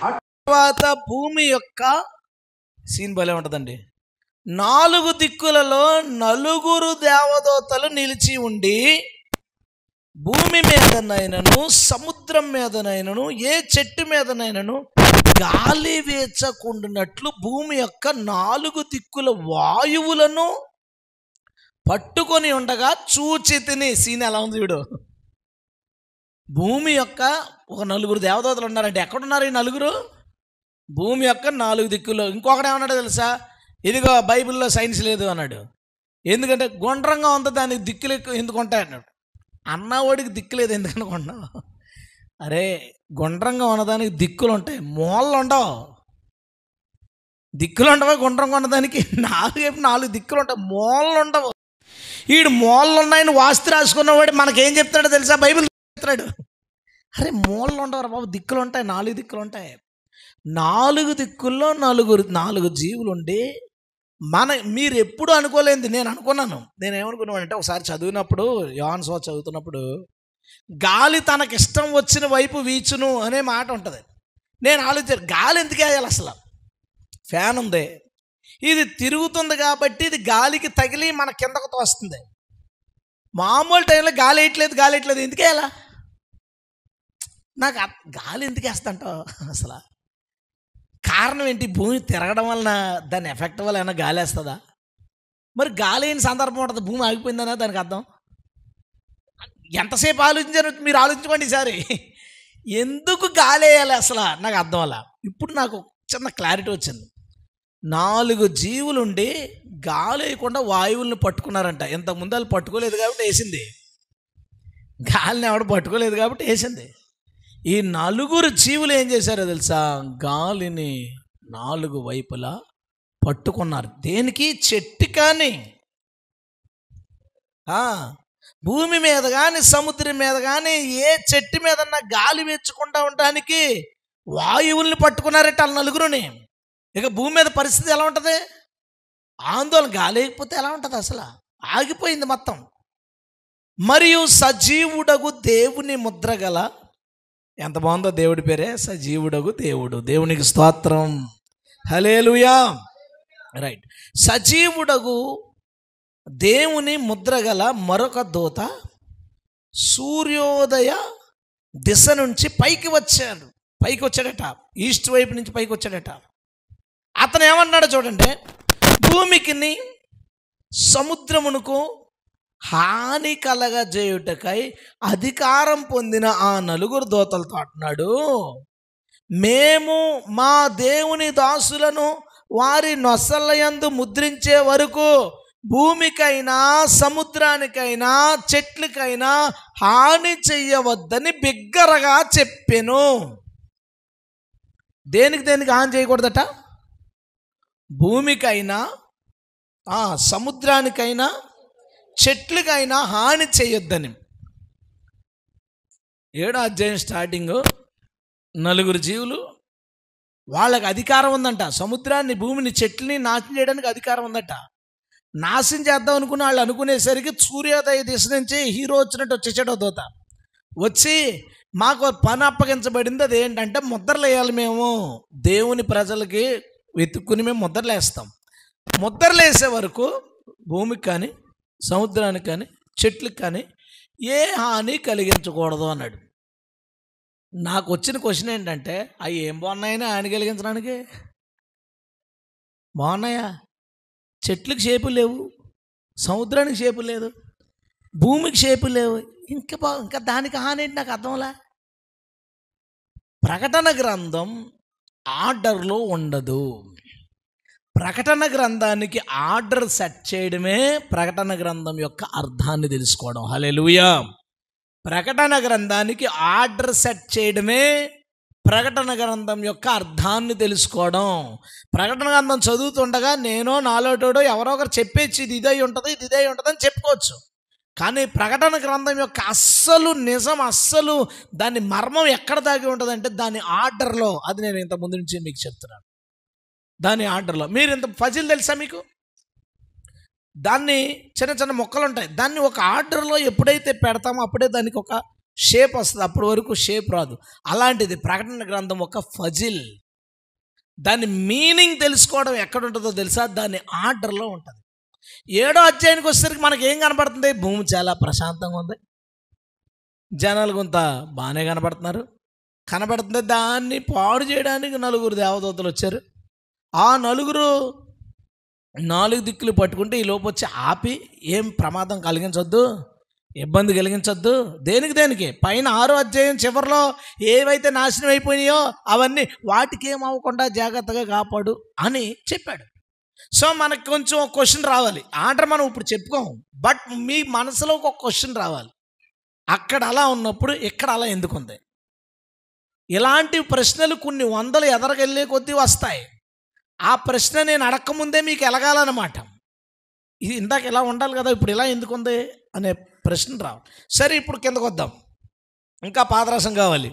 తర్వాత భూమి యొక్క సీన్ భలే ఉంటుందండి నాలుగు దిక్కులలో నలుగురు దేవదోతలు నిలిచి ఉండి భూమి మీదనైనను సముద్రం మీదనైనను ఏ చెట్టు మీదనైనను గాలి వేచకుండానట్లు భూమి యొక్క నాలుగు దిక్కుల వాయువులను పట్టుకొని ఉండగా చూచి తిని సీన్ ఎలా ఉంది వీడు భూమి యొక్క ఒక నలుగురు దేవదూతలు ఉన్నారంటే ఎక్కడున్నారు ఈ నలుగురు భూమి యొక్క నాలుగు దిక్కులు ఇంకొకటి ఏమన్నాడు తెలుసా ఇదిగో బైబిల్లో సైన్స్ లేదు అన్నాడు ఎందుకంటే గుండ్రంగా ఉంది దానికి దిక్కులు ఎందుకుంటాయి అన్నాడు అన్నవాడికి దిక్కులేదు ఎందుకని కొండవు అరే గుండ్రంగా ఉన్నదానికి దిక్కులు ఉంటాయి మూలలు ఉండవు దిక్కులు ఉండవు గుండ్రంగా ఉన్నదానికి నాలుగు నాలుగు దిక్కులు ఉంటాయి మూలలు ఉండవు వీడు మూలలు ఉన్నాయని వాస్తు రాసుకున్నవాడు మనకేం చెప్తాడో తెలుసా బైబిల్ చెప్తాడు అరే మూలలు ఉండవు బాబు దిక్కులు ఉంటాయి నాలుగు దిక్కులు ఉంటాయి నాలుగు దిక్కుల్లో నలుగురు నాలుగు జీవులు ఉండి మన మీరు ఎప్పుడు అనుకోలేదు నేను అనుకున్నాను నేను ఏమనుకున్నానంటే ఒకసారి చదివినప్పుడు యోహన్ సో చదువుతున్నప్పుడు గాలి తనకిష్టం వచ్చిన వైపు వీచును అనే మాట ఉంటుంది నేను ఆలోచించాను గాలి ఎందుకు వేయాలి అసలు ఫ్యాన్ ఉంది ఇది తిరుగుతుంది కాబట్టి ఇది గాలికి తగిలి మన కిందకు తోస్తుంది మామూలు టైంలో గాలి వేయట్లేదు గాలి వేయట్లేదు ఎందుకు వేయాలా నాకు గాలి ఎందుకు అంటావు అసలు కారణం ఏంటి భూమి తిరగడం వలన దాని ఎఫెక్ట్ వల్ల ఏమైనా గాలి వేస్తుందా మరి గాలి అయిన సందర్భం ఉంటుంది భూమి ఆగిపోయిందనే దానికి అర్థం ఎంతసేపు ఆలోచించారు మీరు ఆలోచించుకోండి ఈసారి ఎందుకు గాలి వేయాలి అసలు నాకు అర్థం అలా ఇప్పుడు నాకు చిన్న క్లారిటీ వచ్చింది నాలుగు జీవులు ఉండి గాలి వేయకుండా వాయువులను పట్టుకున్నారంట ఇంతకుముందు వాళ్ళు పట్టుకోలేదు కాబట్టి వేసింది గాలిని ఎవడు పట్టుకోలేదు కాబట్టి వేసింది ఈ నలుగురు జీవులు ఏం చేశారో తెలుసా గాలిని నాలుగు వైపులా పట్టుకున్నారు దేనికి చెట్టు కానీ భూమి మీద కానీ సముద్రం మీద కానీ ఏ చెట్టు మీద గాలి వేచుకుంటా ఉండడానికి వాయువుల్ని పట్టుకున్నారట నలుగురుని ఇక భూమి మీద పరిస్థితి ఎలా ఉంటుంది ఆందోళన గాలేకపోతే ఎలా ఉంటుంది అసలు ఆగిపోయింది మొత్తం మరియు సజీవుడగు దేవుని ముద్రగల ఎంత బాగుందో దేవుడి పేరే సజీవుడగు దేవుడు దేవునికి స్తోత్రం హలేలుయా రైట్ సజీవుడగు దేవుని ముద్రగల మరొక దూత సూర్యోదయ దిశ నుంచి పైకి వచ్చాడు పైకి వచ్చాడట ఈస్ట్ వైపు నుంచి పైకి వచ్చాడట అతను ఏమన్నాడు చూడండి భూమికిని సముద్రమునుకు హాని కలగజేయుటకై అధికారం పొందిన ఆ నలుగురు దోతలతో అంటున్నాడు మేము మా దేవుని దాసులను వారి నొసలయందు ముద్రించే వరకు భూమికైనా సముద్రానికైనా చెట్లకైనా హాని చెయ్యవద్దని బిగ్గరగా చెప్పాను దేనికి దేనికి హాని చేయకూడదట భూమికైనా సముద్రానికైనా చెట్లకైనా హాని చేయొద్దని ఏడో అధ్యాయం స్టార్టింగ్ నలుగురు జీవులు వాళ్ళకి అధికారం ఉందంట సముద్రాన్ని భూమిని చెట్లని నాశనం చేయడానికి అధికారం ఉందట నాశనం చేద్దాం అనుకుని వాళ్ళు అనుకునేసరికి సూర్యోదయ దిశ నుంచి హీరో వచ్చినట్టు వచ్చేసాడో దోత వచ్చి మాకు పని అప్పగించబడింది అది ఏంటంటే ముద్రలు వేయాలి మేము దేవుని ప్రజలకి వెతుక్కుని మేము ముద్రలు వేస్తాం ముద్రలు వేసే వరకు భూమికి కానీ సముద్రానికి కానీ చెట్లకు కానీ ఏ హాని కలిగించకూడదు అన్నాడు నాకు వచ్చిన క్వశ్చన్ ఏంటంటే అవి ఏం బాగున్నాయని హాని కలిగించడానికి బాగున్నాయా చెట్లకు షేపు లేవు సముద్రానికి షేపు లేదు భూమికి షేపు లేవు ఇంకా బా ఇంకా దానికి హాని ఏంటి నాకు అర్థంలా ప్రకటన గ్రంథం ఆర్డర్లో ఉండదు ప్రకటన గ్రంథానికి ఆర్డర్ సెట్ చేయడమే ప్రకటన గ్రంథం యొక్క అర్థాన్ని తెలుసుకోవడం హలే ప్రకటన గ్రంథానికి ఆర్డర్ సెట్ చేయడమే ప్రకటన గ్రంథం యొక్క అర్థాన్ని తెలుసుకోవడం ప్రకటన గ్రంథం చదువుతుండగా నేనో నాలోటోడో ఎవరో ఒకరు చెప్పేచ్చి ఇది ఇదై ఉంటుంది ఇది ఇదై ఉంటుంది అని చెప్పుకోవచ్చు కానీ ప్రకటన గ్రంథం యొక్క అస్సలు నిజం అస్సలు దాని మర్మం ఎక్కడ దాగి ఉంటుందంటే దాని ఆర్డర్లో అది నేను ఇంత ముందు నుంచి మీకు చెప్తున్నాను దాని ఆర్డర్లో మీరు ఇంత ఫజిల్ తెలుసా మీకు దాన్ని చిన్న చిన్న మొక్కలు ఉంటాయి దాన్ని ఒక ఆర్డర్లో ఎప్పుడైతే పెడతామో అప్పుడే దానికి ఒక షేప్ వస్తుంది అప్పటి వరకు షేప్ రాదు అలాంటిది ప్రకటన గ్రంథం ఒక ఫజిల్ దాని మీనింగ్ తెలుసుకోవడం ఎక్కడ ఉంటుందో తెలుసా దాని ఆర్డర్లో ఉంటుంది ఏడో అధ్యాయానికి వచ్చేసరికి మనకి ఏం కనపడుతుంది భూమి చాలా ప్రశాంతంగా ఉంది జనాలు కొంత బాగానే కనపడుతున్నారు కనబడుతుంది దాన్ని పాడు చేయడానికి నలుగురు దేవదూతలు వచ్చారు ఆ నలుగురు నాలుగు దిక్కులు పట్టుకుంటే ఈ లోపొచ్చి ఆపి ఏం ప్రమాదం కలిగించొద్దు ఇబ్బంది కలిగించొద్దు దేనికి దేనికి పైన ఆరో అధ్యాయం చివరిలో ఏవైతే నాశనం అయిపోయినాయో అవన్నీ వాటికి ఏమవ్వకుండా జాగ్రత్తగా కాపాడు అని చెప్పాడు సో మనకు కొంచెం ఒక క్వశ్చన్ రావాలి ఆర్డర్ మనం ఇప్పుడు చెప్పుకోము బట్ మీ మనసులో ఒక క్వశ్చన్ రావాలి అక్కడ అలా ఉన్నప్పుడు ఇక్కడ అలా ఎందుకుంది ఇలాంటి ప్రశ్నలు కొన్ని వందలు ఎదరకెళ్ళే కొద్దీ వస్తాయి ఆ ప్రశ్న నేను అడగకముందే మీకు ఎలగాలన్నమాట ఇది ఇందాక ఇలా ఉండాలి కదా ఇప్పుడు ఇలా ఎందుకు ఉంది అనే ప్రశ్న రావు సరే ఇప్పుడు కిందకు వద్దాం ఇంకా పాదరసం కావాలి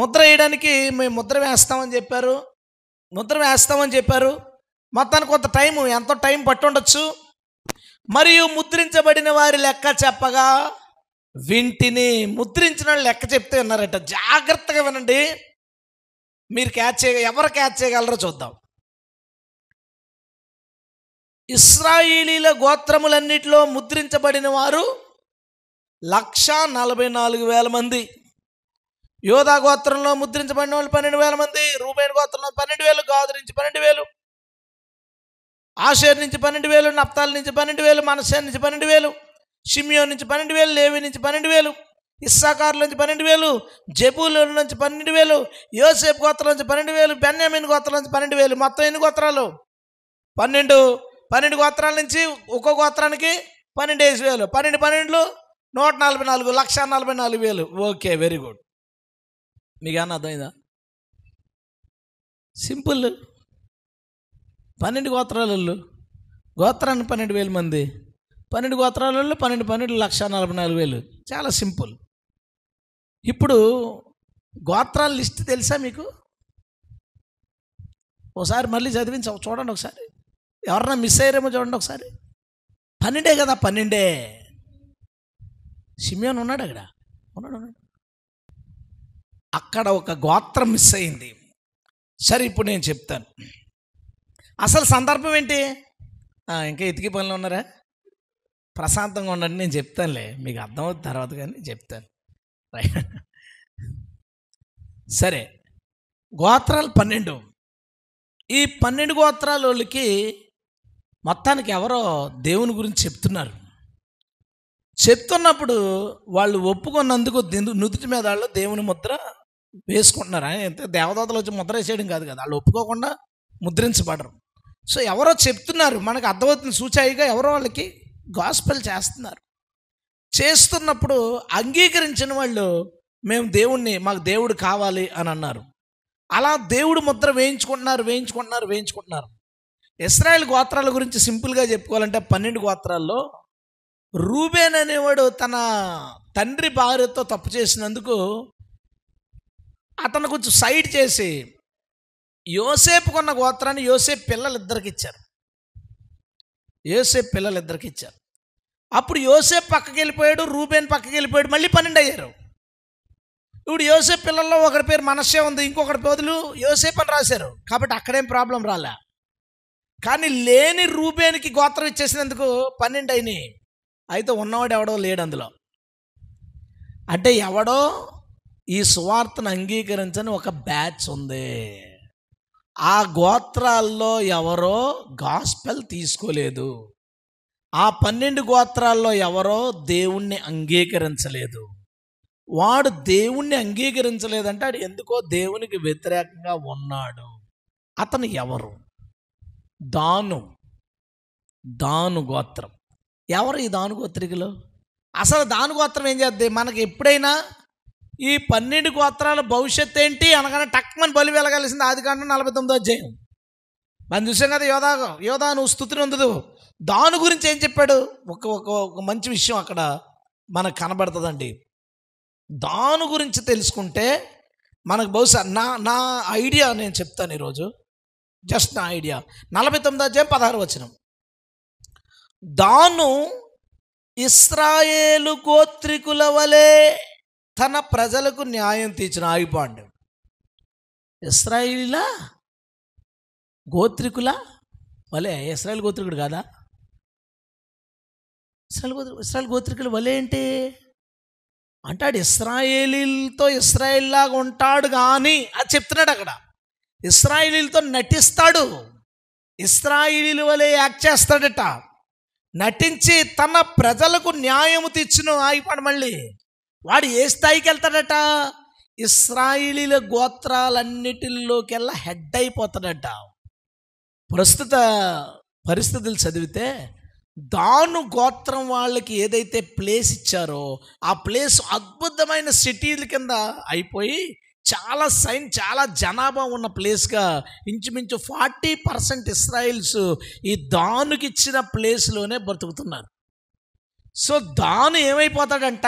ముద్ర వేయడానికి మేము ముద్ర వేస్తామని చెప్పారు ముద్ర వేస్తామని చెప్పారు మొత్తానికి కొంత టైం ఎంతో టైం పట్టుండొచ్చు మరియు ముద్రించబడిన వారి లెక్క చెప్పగా వింటిని ముద్రించిన వాళ్ళు లెక్క చెప్తే విన్నారట జాగ్రత్తగా వినండి మీరు క్యాచ్ చేయ ఎవరు క్యాచ్ చేయగలరో చూద్దాం ఇస్రాయిలీల గోత్రములన్నిటిలో ముద్రించబడిన వారు లక్ష నలభై నాలుగు వేల మంది యోధా గోత్రంలో ముద్రించబడిన వాళ్ళు పన్నెండు వేల మంది రూబేన్ గోత్రంలో పన్నెండు వేలు గాదు నుంచి పన్నెండు వేలు ఆషేర్ నుంచి పన్నెండు వేలు నప్తాల నుంచి పన్నెండు వేలు మనసేర్ నుంచి పన్నెండు వేలు షిమియో నుంచి పన్నెండు వేలు లేవి నుంచి పన్నెండు వేలు ఇస్సాకారుల నుంచి పన్నెండు వేలు జబూల నుంచి పన్నెండు వేలు యోసేపు గోత్రం నుంచి పన్నెండు వేలు బెన్యామిన్ గోత్రం నుంచి పన్నెండు వేలు మొత్తం ఎన్ని గోత్రాలు పన్నెండు పన్నెండు గోత్రాల నుంచి ఒక్కో గోత్రానికి పన్నెండు ఐదు వేలు పన్నెండు పన్నెండులు నూట నలభై నాలుగు లక్ష నలభై నాలుగు వేలు ఓకే వెరీ గుడ్ మీకు ఏమన్నా అర్థమైందా సింపుల్ పన్నెండు గోత్రాలలో గోత్రాన్ని పన్నెండు వేల మంది పన్నెండు గోత్రాలలో పన్నెండు పన్నెండు లక్ష నలభై నాలుగు వేలు చాలా సింపుల్ ఇప్పుడు గోత్రాల లిస్ట్ తెలుసా మీకు ఒకసారి మళ్ళీ చదివించ చూడండి ఒకసారి ఎవరన్నా మిస్ అయ్యారేమో చూడండి ఒకసారి పన్నెండే కదా పన్నెండే సిమియోన్ ఉన్నాడు అక్కడ ఉన్నాడు ఉన్నాడు అక్కడ ఒక గోత్రం మిస్ అయింది సరే ఇప్పుడు నేను చెప్తాను అసలు సందర్భం ఏంటి ఇంకా ఎతికి పనులు ఉన్నారా ప్రశాంతంగా ఉండండి నేను చెప్తానులే మీకు అర్థమవుతుంది తర్వాత కానీ చెప్తాను సరే గోత్రాలు పన్నెండు ఈ పన్నెండు గోత్రాల వాళ్ళకి మొత్తానికి ఎవరో దేవుని గురించి చెప్తున్నారు చెప్తున్నప్పుడు వాళ్ళు ఒప్పుకున్నందుకు నుదుటి మీద వాళ్ళు దేవుని ముద్ర వేసుకుంటున్నారు ఎంత దేవదాతలు వచ్చి ముద్ర వేసేయడం కాదు కదా వాళ్ళు ఒప్పుకోకుండా ముద్రించబడరు సో ఎవరో చెప్తున్నారు మనకు అర్థమవుతుంది సూచాయిగా ఎవరో వాళ్ళకి గాస్పల్ చేస్తున్నారు చేస్తున్నప్పుడు అంగీకరించిన వాళ్ళు మేము దేవుణ్ణి మాకు దేవుడు కావాలి అని అన్నారు అలా దేవుడు ముద్ర వేయించుకుంటున్నారు వేయించుకుంటున్నారు వేయించుకుంటున్నారు ఇస్రాయల్ గోత్రాల గురించి సింపుల్గా చెప్పుకోవాలంటే పన్నెండు గోత్రాల్లో రూబేన్ అనేవాడు తన తండ్రి భార్యతో తప్పు చేసినందుకు అతను కొంచెం సైడ్ చేసి యోసేపుకున్న గోత్రాన్ని యోసేపు పిల్లలిద్దరికి ఇచ్చారు యోసేపు పిల్లలిద్దరికి ఇచ్చారు అప్పుడు యోసేపు పక్కకి వెళ్ళిపోయాడు రూబేన్ పక్కకి వెళ్ళిపోయాడు మళ్ళీ పన్నెండు అయ్యారు ఇప్పుడు యోసేపు పిల్లల్లో ఒకరి పేరు మనస్సే ఉంది ఇంకొకటి బదులు యోసేపు అని రాశారు కాబట్టి అక్కడేం ప్రాబ్లం రాలే కానీ లేని రూబేన్కి గోత్రం ఇచ్చేసినందుకు పన్నెండు అయినాయి అయితే ఉన్నవాడు ఎవడో లేడు అందులో అంటే ఎవడో ఈ సువార్తను అంగీకరించని ఒక బ్యాచ్ ఉంది ఆ గోత్రాల్లో ఎవరో గాస్పెల్ తీసుకోలేదు ఆ పన్నెండు గోత్రాల్లో ఎవరో దేవుణ్ణి అంగీకరించలేదు వాడు దేవుణ్ణి అంగీకరించలేదంటే ఆడు ఎందుకో దేవునికి వ్యతిరేకంగా ఉన్నాడు అతను ఎవరు దాను దాను గోత్రం ఎవరు ఈ దాను గోత్రికలు అసలు దాను గోత్రం ఏం చేద్ది మనకి ఎప్పుడైనా ఈ పన్నెండు గోత్రాల భవిష్యత్ ఏంటి అనగానే టక్మని బలి వెళ్ళగలిసింది ఆది కాండం నలభై తొమ్మిదో అధ్యాయం మనం చూసాం కదా యోధా యోధాను స్థుతిని ఉందదు దాని గురించి ఏం చెప్పాడు ఒక ఒక మంచి విషయం అక్కడ మనకు కనబడుతుందండి దాని గురించి తెలుసుకుంటే మనకు బహుశా నా నా ఐడియా నేను చెప్తాను ఈరోజు జస్ట్ నా ఐడియా నలభై తొమ్మిది అధ్యాయం పదహారు వచ్చిన దాను ఇస్రాయేలు గోత్రికుల వలె తన ప్రజలకు న్యాయం తీర్చిన ఆగిపోండి ఇస్రాయిలా గోత్రికుల వలే ఇస్రాయేల్ గోత్రికుడు కాదా ఇస్రాయల్ గోత్ర ఇస్రాయల్ గోత్రికులు వలె అంటే అంటాడు ఇస్రాయేలీలతో ఇస్రాయేల్లాగా ఉంటాడు కానీ అది చెప్తున్నాడు అక్కడ ఇస్రాయేలీలతో నటిస్తాడు ఇస్రాయిలీల వలె యాక్ట్ చేస్తాడట నటించి తన ప్రజలకు న్యాయము తెచ్చును ఆగిపోడు మళ్ళీ వాడు ఏ స్థాయికి వెళ్తాడట ఇస్రాయిలీల వెళ్ళ హెడ్ అయిపోతాడట ప్రస్తుత పరిస్థితులు చదివితే దాను గోత్రం వాళ్ళకి ఏదైతే ప్లేస్ ఇచ్చారో ఆ ప్లేస్ అద్భుతమైన సిటీల కింద అయిపోయి చాలా సైన్ చాలా జనాభా ఉన్న ప్లేస్గా ఇంచుమించు ఫార్టీ పర్సెంట్ ఇస్రాయిల్స్ ఈ దానుకి ఇచ్చిన ప్లేస్లోనే బ్రతుకుతున్నారు సో దాను ఏమైపోతాడంట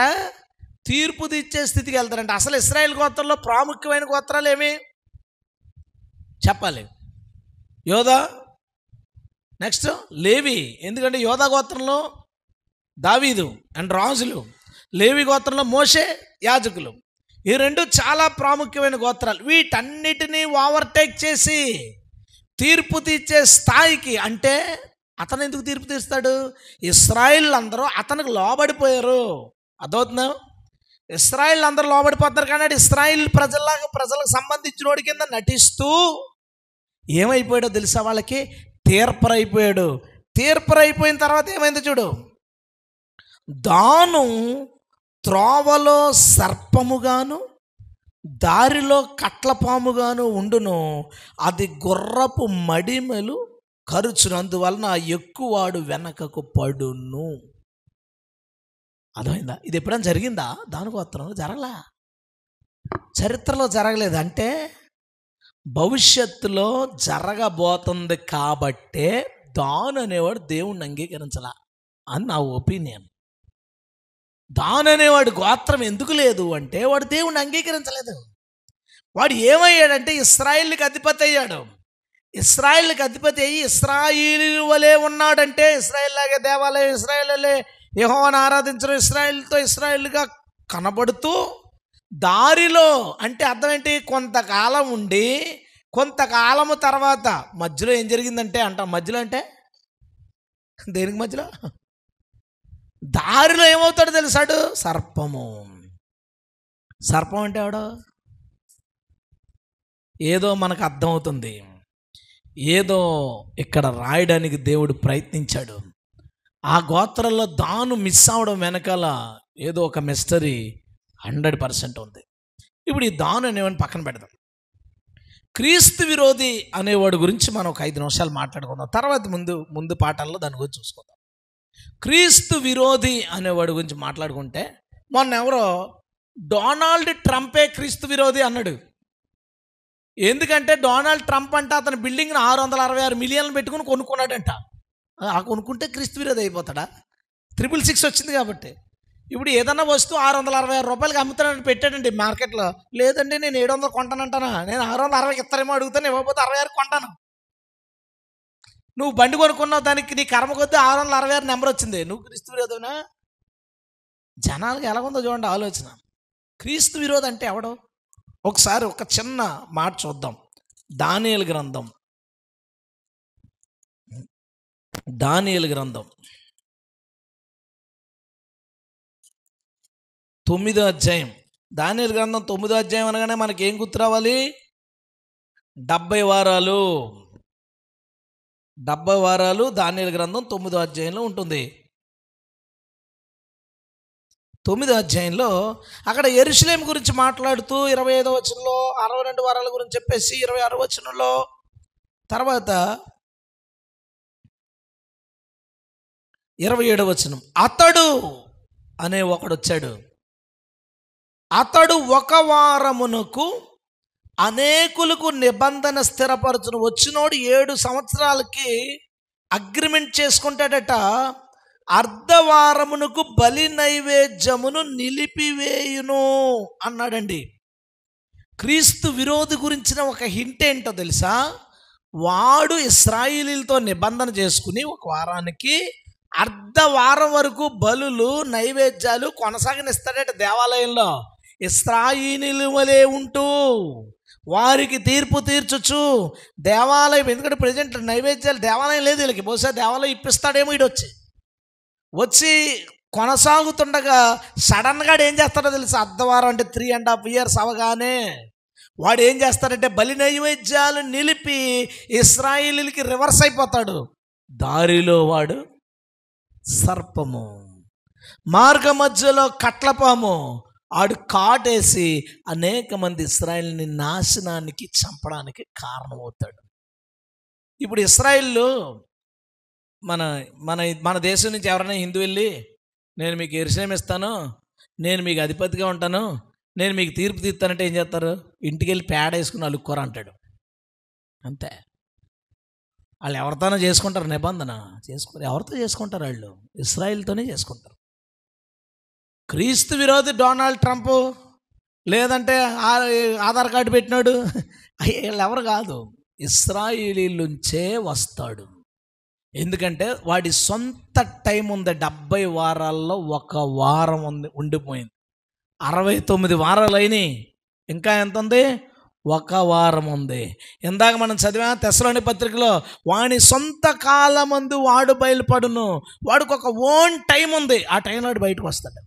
తీర్పు తీర్చే స్థితికి వెళ్తారంట అసలు ఇస్రాయిల్ గోత్రంలో ప్రాముఖ్యమైన గోత్రాలు ఏమి చెప్పాలి యోధా నెక్స్ట్ లేవి ఎందుకంటే యోధా గోత్రంలో దావీదు అండ్ రాజులు లేవి గోత్రంలో మోసే యాజకులు ఈ రెండు చాలా ప్రాముఖ్యమైన గోత్రాలు వీటన్నిటినీ ఓవర్టేక్ చేసి తీర్పు తీర్చే స్థాయికి అంటే అతను ఎందుకు తీర్పు తీస్తాడు ఇస్రాయిల్ అందరూ అతనికి లోబడిపోయారు అదవుతున్నావు ఇస్రాయిల్ అందరూ లోబడిపోతున్నారు కానీ ఇస్రాయిల్ ప్రజల్లాగా ప్రజలకు సంబంధించిన వాడి కింద నటిస్తూ ఏమైపోయాడో తెలుసా వాళ్ళకి తీర్పరైపోయాడు తీర్పరైపోయిన తర్వాత ఏమైంది చూడు దాను త్రోవలో సర్పముగాను దారిలో కట్లపాముగాను ఉండును అది గుర్రపు మడిమెలు ఖరుచునందువలన ఎక్కువవాడు వెనకకు పడును అర్థమైందా ఇది ఎప్పుడైనా జరిగిందా గోత్రంలో జరగలా చరిత్రలో జరగలేదు అంటే భవిష్యత్తులో జరగబోతుంది కాబట్టే దాన్ అనేవాడు దేవుణ్ణి అంగీకరించాల అని నా ఒపీనియన్ దాన్ అనేవాడు గోత్రం ఎందుకు లేదు అంటే వాడు దేవుణ్ణి అంగీకరించలేదు వాడు ఏమయ్యాడంటే ఇస్రాయిల్కి అధిపతి అయ్యాడు ఇస్రాయిల్కి అధిపతి అయ్యి ఇస్రాయిల్ వలే ఉన్నాడంటే ఇస్రాయిల్ లాగే దేవాలయం ఇస్రాయిల్ వలే యహోవాన్ని ఆరాధించడం ఇస్రాయిల్తో ఇస్రాయిల్గా కనబడుతూ దారిలో అంటే అర్థం ఏంటి కొంతకాలం ఉండి కొంతకాలము తర్వాత మధ్యలో ఏం జరిగిందంటే అంట మధ్యలో అంటే దేనికి మధ్యలో దారిలో ఏమవుతాడు తెలుసాడు సర్పము సర్పం అంటే ఎవడో ఏదో మనకు అర్థమవుతుంది ఏదో ఇక్కడ రాయడానికి దేవుడు ప్రయత్నించాడు ఆ గోత్రంలో దాను మిస్ అవడం వెనకాల ఏదో ఒక మిస్టరీ హండ్రెడ్ పర్సెంట్ ఉంది ఇప్పుడు ఈ దాను అనేవని పక్కన పెడదాం క్రీస్తు విరోధి అనేవాడు గురించి మనం ఒక ఐదు నిమిషాలు మాట్లాడుకుందాం తర్వాత ముందు ముందు పాఠాల్లో దాని గురించి చూసుకుందాం క్రీస్తు విరోధి అనేవాడు గురించి మాట్లాడుకుంటే మొన్న ఎవరో డొనాల్డ్ ట్రంపే క్రీస్తు విరోధి అన్నాడు ఎందుకంటే డొనాల్డ్ ట్రంప్ అంటే అతని బిల్డింగ్ను ఆరు వందల అరవై ఆరు మిలియన్లు పెట్టుకుని కొనుక్కున్నాడంట ఆ కొనుక్కుంటే క్రీస్తు విరోధి అయిపోతాడా త్రిపుల్ సిక్స్ వచ్చింది కాబట్టి ఇప్పుడు ఏదన్నా వస్తువు ఆరు వందల అరవై ఆరు రూపాయలకి అమ్ముతానంటే పెట్టాడండి మార్కెట్లో లేదండి నేను ఏడు వందలు కొంటానంటానా నేను ఆరు వందల అరవై ఇస్తారేమో అడుగుతాను ఇవ్వకపోతే అరవై ఆరు కొంటాను నువ్వు బండి కొనుక్కున్నావు దానికి నీ కర్మ కొద్దీ ఆరు వందల అరవై ఆరు నెంబర్ వచ్చింది నువ్వు క్రీస్తు విరోధనా జనాలకు ఎలాగుందో చూడండి ఆలోచన క్రీస్తు విరోధం అంటే ఎవడు ఒకసారి ఒక చిన్న మాట చూద్దాం దానియలు గ్రంథం దానియలు గ్రంథం తొమ్మిదో అధ్యాయం దాని గ్రంథం తొమ్మిదో అధ్యాయం అనగానే మనకి ఏం గుర్తు రావాలి డెబ్బై వారాలు డెబ్బై వారాలు దాని గ్రంథం తొమ్మిదో అధ్యాయంలో ఉంటుంది తొమ్మిదో అధ్యాయంలో అక్కడ ఎరుసలేం గురించి మాట్లాడుతూ ఇరవై ఐదో వచనంలో అరవై రెండు వారాల గురించి చెప్పేసి ఇరవై ఆరో వచనంలో తర్వాత ఇరవై ఏడవ వచనం అతడు అనే ఒకడు వచ్చాడు అతడు ఒక వారమునకు అనేకులకు నిబంధన స్థిరపరచును వచ్చినోడు ఏడు సంవత్సరాలకి అగ్రిమెంట్ చేసుకుంటాడట అర్ధవారమునకు బలి నైవేద్యమును నిలిపివేయును అన్నాడండి క్రీస్తు విరోధి గురించిన ఒక హింట్ ఏంటో తెలుసా వాడు ఇస్రాయిలీలతో నిబంధన చేసుకుని ఒక వారానికి అర్ధ వారం వరకు బలులు నైవేద్యాలు కొనసాగనిస్తాడట దేవాలయంలో ఇస్రాయిలు వలె ఉంటూ వారికి తీర్పు తీర్చొచ్చు దేవాలయం ఎందుకంటే ప్రజెంట్ నైవేద్యాలు దేవాలయం లేదు వీళ్ళకి బహుశా దేవాలయం ఇప్పిస్తాడేమో ఇడొచ్చి వచ్చి కొనసాగుతుండగా సడన్గా ఏం చేస్తాడో తెలుసు అర్ధవారం అంటే త్రీ అండ్ హాఫ్ ఇయర్స్ అవగానే వాడు ఏం చేస్తాడంటే బలి నైవేద్యాలు నిలిపి ఇస్రాయిలీలకి రివర్స్ అయిపోతాడు దారిలో వాడు సర్పము మార్గ మధ్యలో కట్లపాము ఆడు కాటేసి అనేక మంది ఇస్రాయల్ని నాశనానికి చంపడానికి కారణమవుతాడు ఇప్పుడు ఇస్రాయిల్లో మన మన మన దేశం నుంచి ఎవరైనా హిందూ వెళ్ళి నేను మీకు ఎరుసలేం ఇస్తాను నేను మీకు అధిపతిగా ఉంటాను నేను మీకు తీర్పు తీస్తానంటే ఏం చేస్తారు ఇంటికి వెళ్ళి పేడ వేసుకుని అలుక్కోరు అంటాడు అంతే వాళ్ళు ఎవరితోనో చేసుకుంటారు నిబంధన చేసుకుని ఎవరితో చేసుకుంటారు వాళ్ళు ఇస్రాయిల్తోనే చేసుకుంటారు క్రీస్తు విరోధి డొనాల్డ్ ట్రంప్ లేదంటే ఆధార్ కార్డు పెట్టినాడు వీళ్ళు ఎవరు కాదు ఇస్రాయిలీలుంచే వస్తాడు ఎందుకంటే వాడి సొంత టైం ఉంది డెబ్బై వారాల్లో ఒక వారం ఉంది ఉండిపోయింది అరవై తొమ్మిది వారాలు అయినాయి ఇంకా ఎంత ఉంది ఒక వారం ఉంది ఇందాక మనం చదివా తెసలోని పత్రికలో వాడి సొంత కాలం వాడు బయలుపడును వాడికి ఒక ఓన్ టైం ఉంది ఆ టైంలో బయటకు వస్తాడు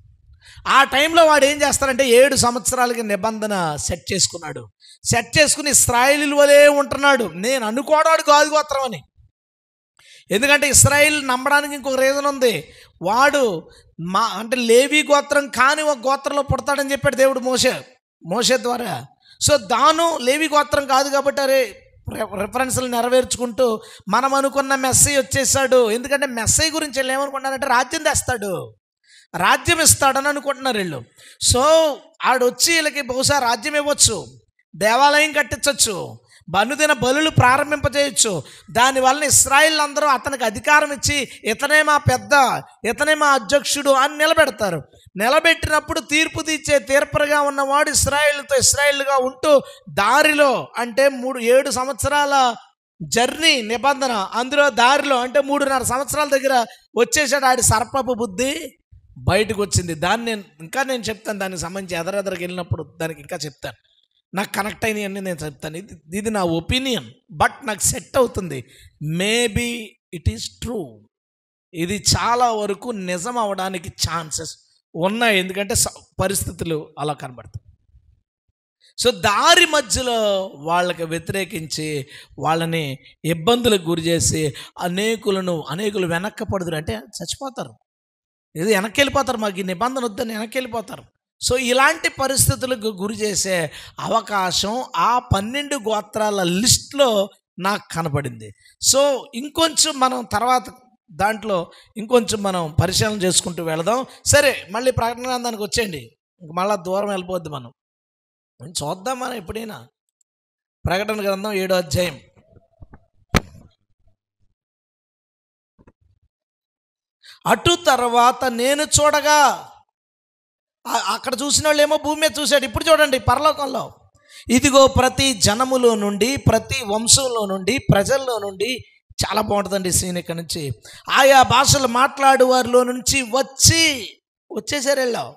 ఆ టైంలో వాడు ఏం చేస్తారంటే ఏడు సంవత్సరాలకి నిబంధన సెట్ చేసుకున్నాడు సెట్ చేసుకుని ఇస్రాయిలు వలే ఉంటున్నాడు నేను అనుకోవడాడు కాదు గోత్రం అని ఎందుకంటే ఇస్రాయిల్ నమ్మడానికి ఇంకొక రీజన్ ఉంది వాడు మా అంటే లేవీ గోత్రం కాని ఒక గోత్రంలో పుడతాడని చెప్పాడు దేవుడు మోసే మోసే ద్వారా సో దాను లేవి గోత్రం కాదు కాబట్టి అరే రిఫరెన్స్లు నెరవేర్చుకుంటూ మనం అనుకున్న మెస్సై వచ్చేసాడు ఎందుకంటే మెస్సై గురించి ఏమనుకున్నారంటే రాజ్యం తెస్తాడు రాజ్యం ఇస్తాడని అనుకుంటున్నారు వీళ్ళు సో ఆడొచ్చి వీళ్ళకి బహుశా రాజ్యం ఇవ్వచ్చు దేవాలయం కట్టించవచ్చు బనుదిన బలులు ప్రారంభింపజేయచ్చు దానివల్ల ఇస్రాయిల్ అందరూ అతనికి అధికారం ఇచ్చి ఇతనే మా పెద్ద ఇతనే మా అధ్యక్షుడు అని నిలబెడతారు నిలబెట్టినప్పుడు తీర్పు తీర్చే తీర్పరగా ఉన్నవాడు ఇస్రాయిల్తో ఇస్రాయిల్గా ఉంటూ దారిలో అంటే మూడు ఏడు సంవత్సరాల జర్నీ నిబంధన అందులో దారిలో అంటే మూడున్నర సంవత్సరాల దగ్గర వచ్చేసాడు ఆడి సర్పపు బుద్ధి బయటకు వచ్చింది దాన్ని నేను ఇంకా నేను చెప్తాను దానికి సంబంధించి ఎదరెదరికి వెళ్ళినప్పుడు దానికి ఇంకా చెప్తాను నాకు కనెక్ట్ అని నేను చెప్తాను ఇది ఇది నా ఒపీనియన్ బట్ నాకు సెట్ అవుతుంది మేబీ ఇట్ ఈస్ ట్రూ ఇది చాలా వరకు నిజం అవడానికి ఛాన్సెస్ ఉన్నాయి ఎందుకంటే పరిస్థితులు అలా కనబడతాయి సో దారి మధ్యలో వాళ్ళకి వ్యతిరేకించి వాళ్ళని ఇబ్బందులకు గురి చేసి అనేకులను అనేకులు వెనక్కపడదురు అంటే చచ్చిపోతారు ఇది వెనక్కి వెళ్ళిపోతారు మాకు ఈ నిబంధన వద్దని వెనక్కి వెళ్ళిపోతారు సో ఇలాంటి పరిస్థితులకు గురి చేసే అవకాశం ఆ పన్నెండు గోత్రాల లిస్ట్లో నాకు కనపడింది సో ఇంకొంచెం మనం తర్వాత దాంట్లో ఇంకొంచెం మనం పరిశీలన చేసుకుంటూ వెళదాం సరే మళ్ళీ ప్రకటన గ్రంథానికి వచ్చేయండి ఇంక మళ్ళీ దూరం వెళ్ళిపోద్ది మనం చూద్దాం మనం ఎప్పుడైనా ప్రకటన గ్రంథం ఏడో అధ్యాయం అటు తర్వాత నేను చూడగా అక్కడ చూసిన వాళ్ళు ఏమో భూమి మీద చూశాడు ఇప్పుడు చూడండి పరలోకంలో ఇదిగో ప్రతి జనములో నుండి ప్రతి వంశంలో నుండి ప్రజల్లో నుండి చాలా బాగుంటుందండి సీన్ ఇక్కడ నుంచి ఆయా భాషలు మాట్లాడు వారిలో నుంచి వచ్చి వచ్చేసారు వెళ్ళావు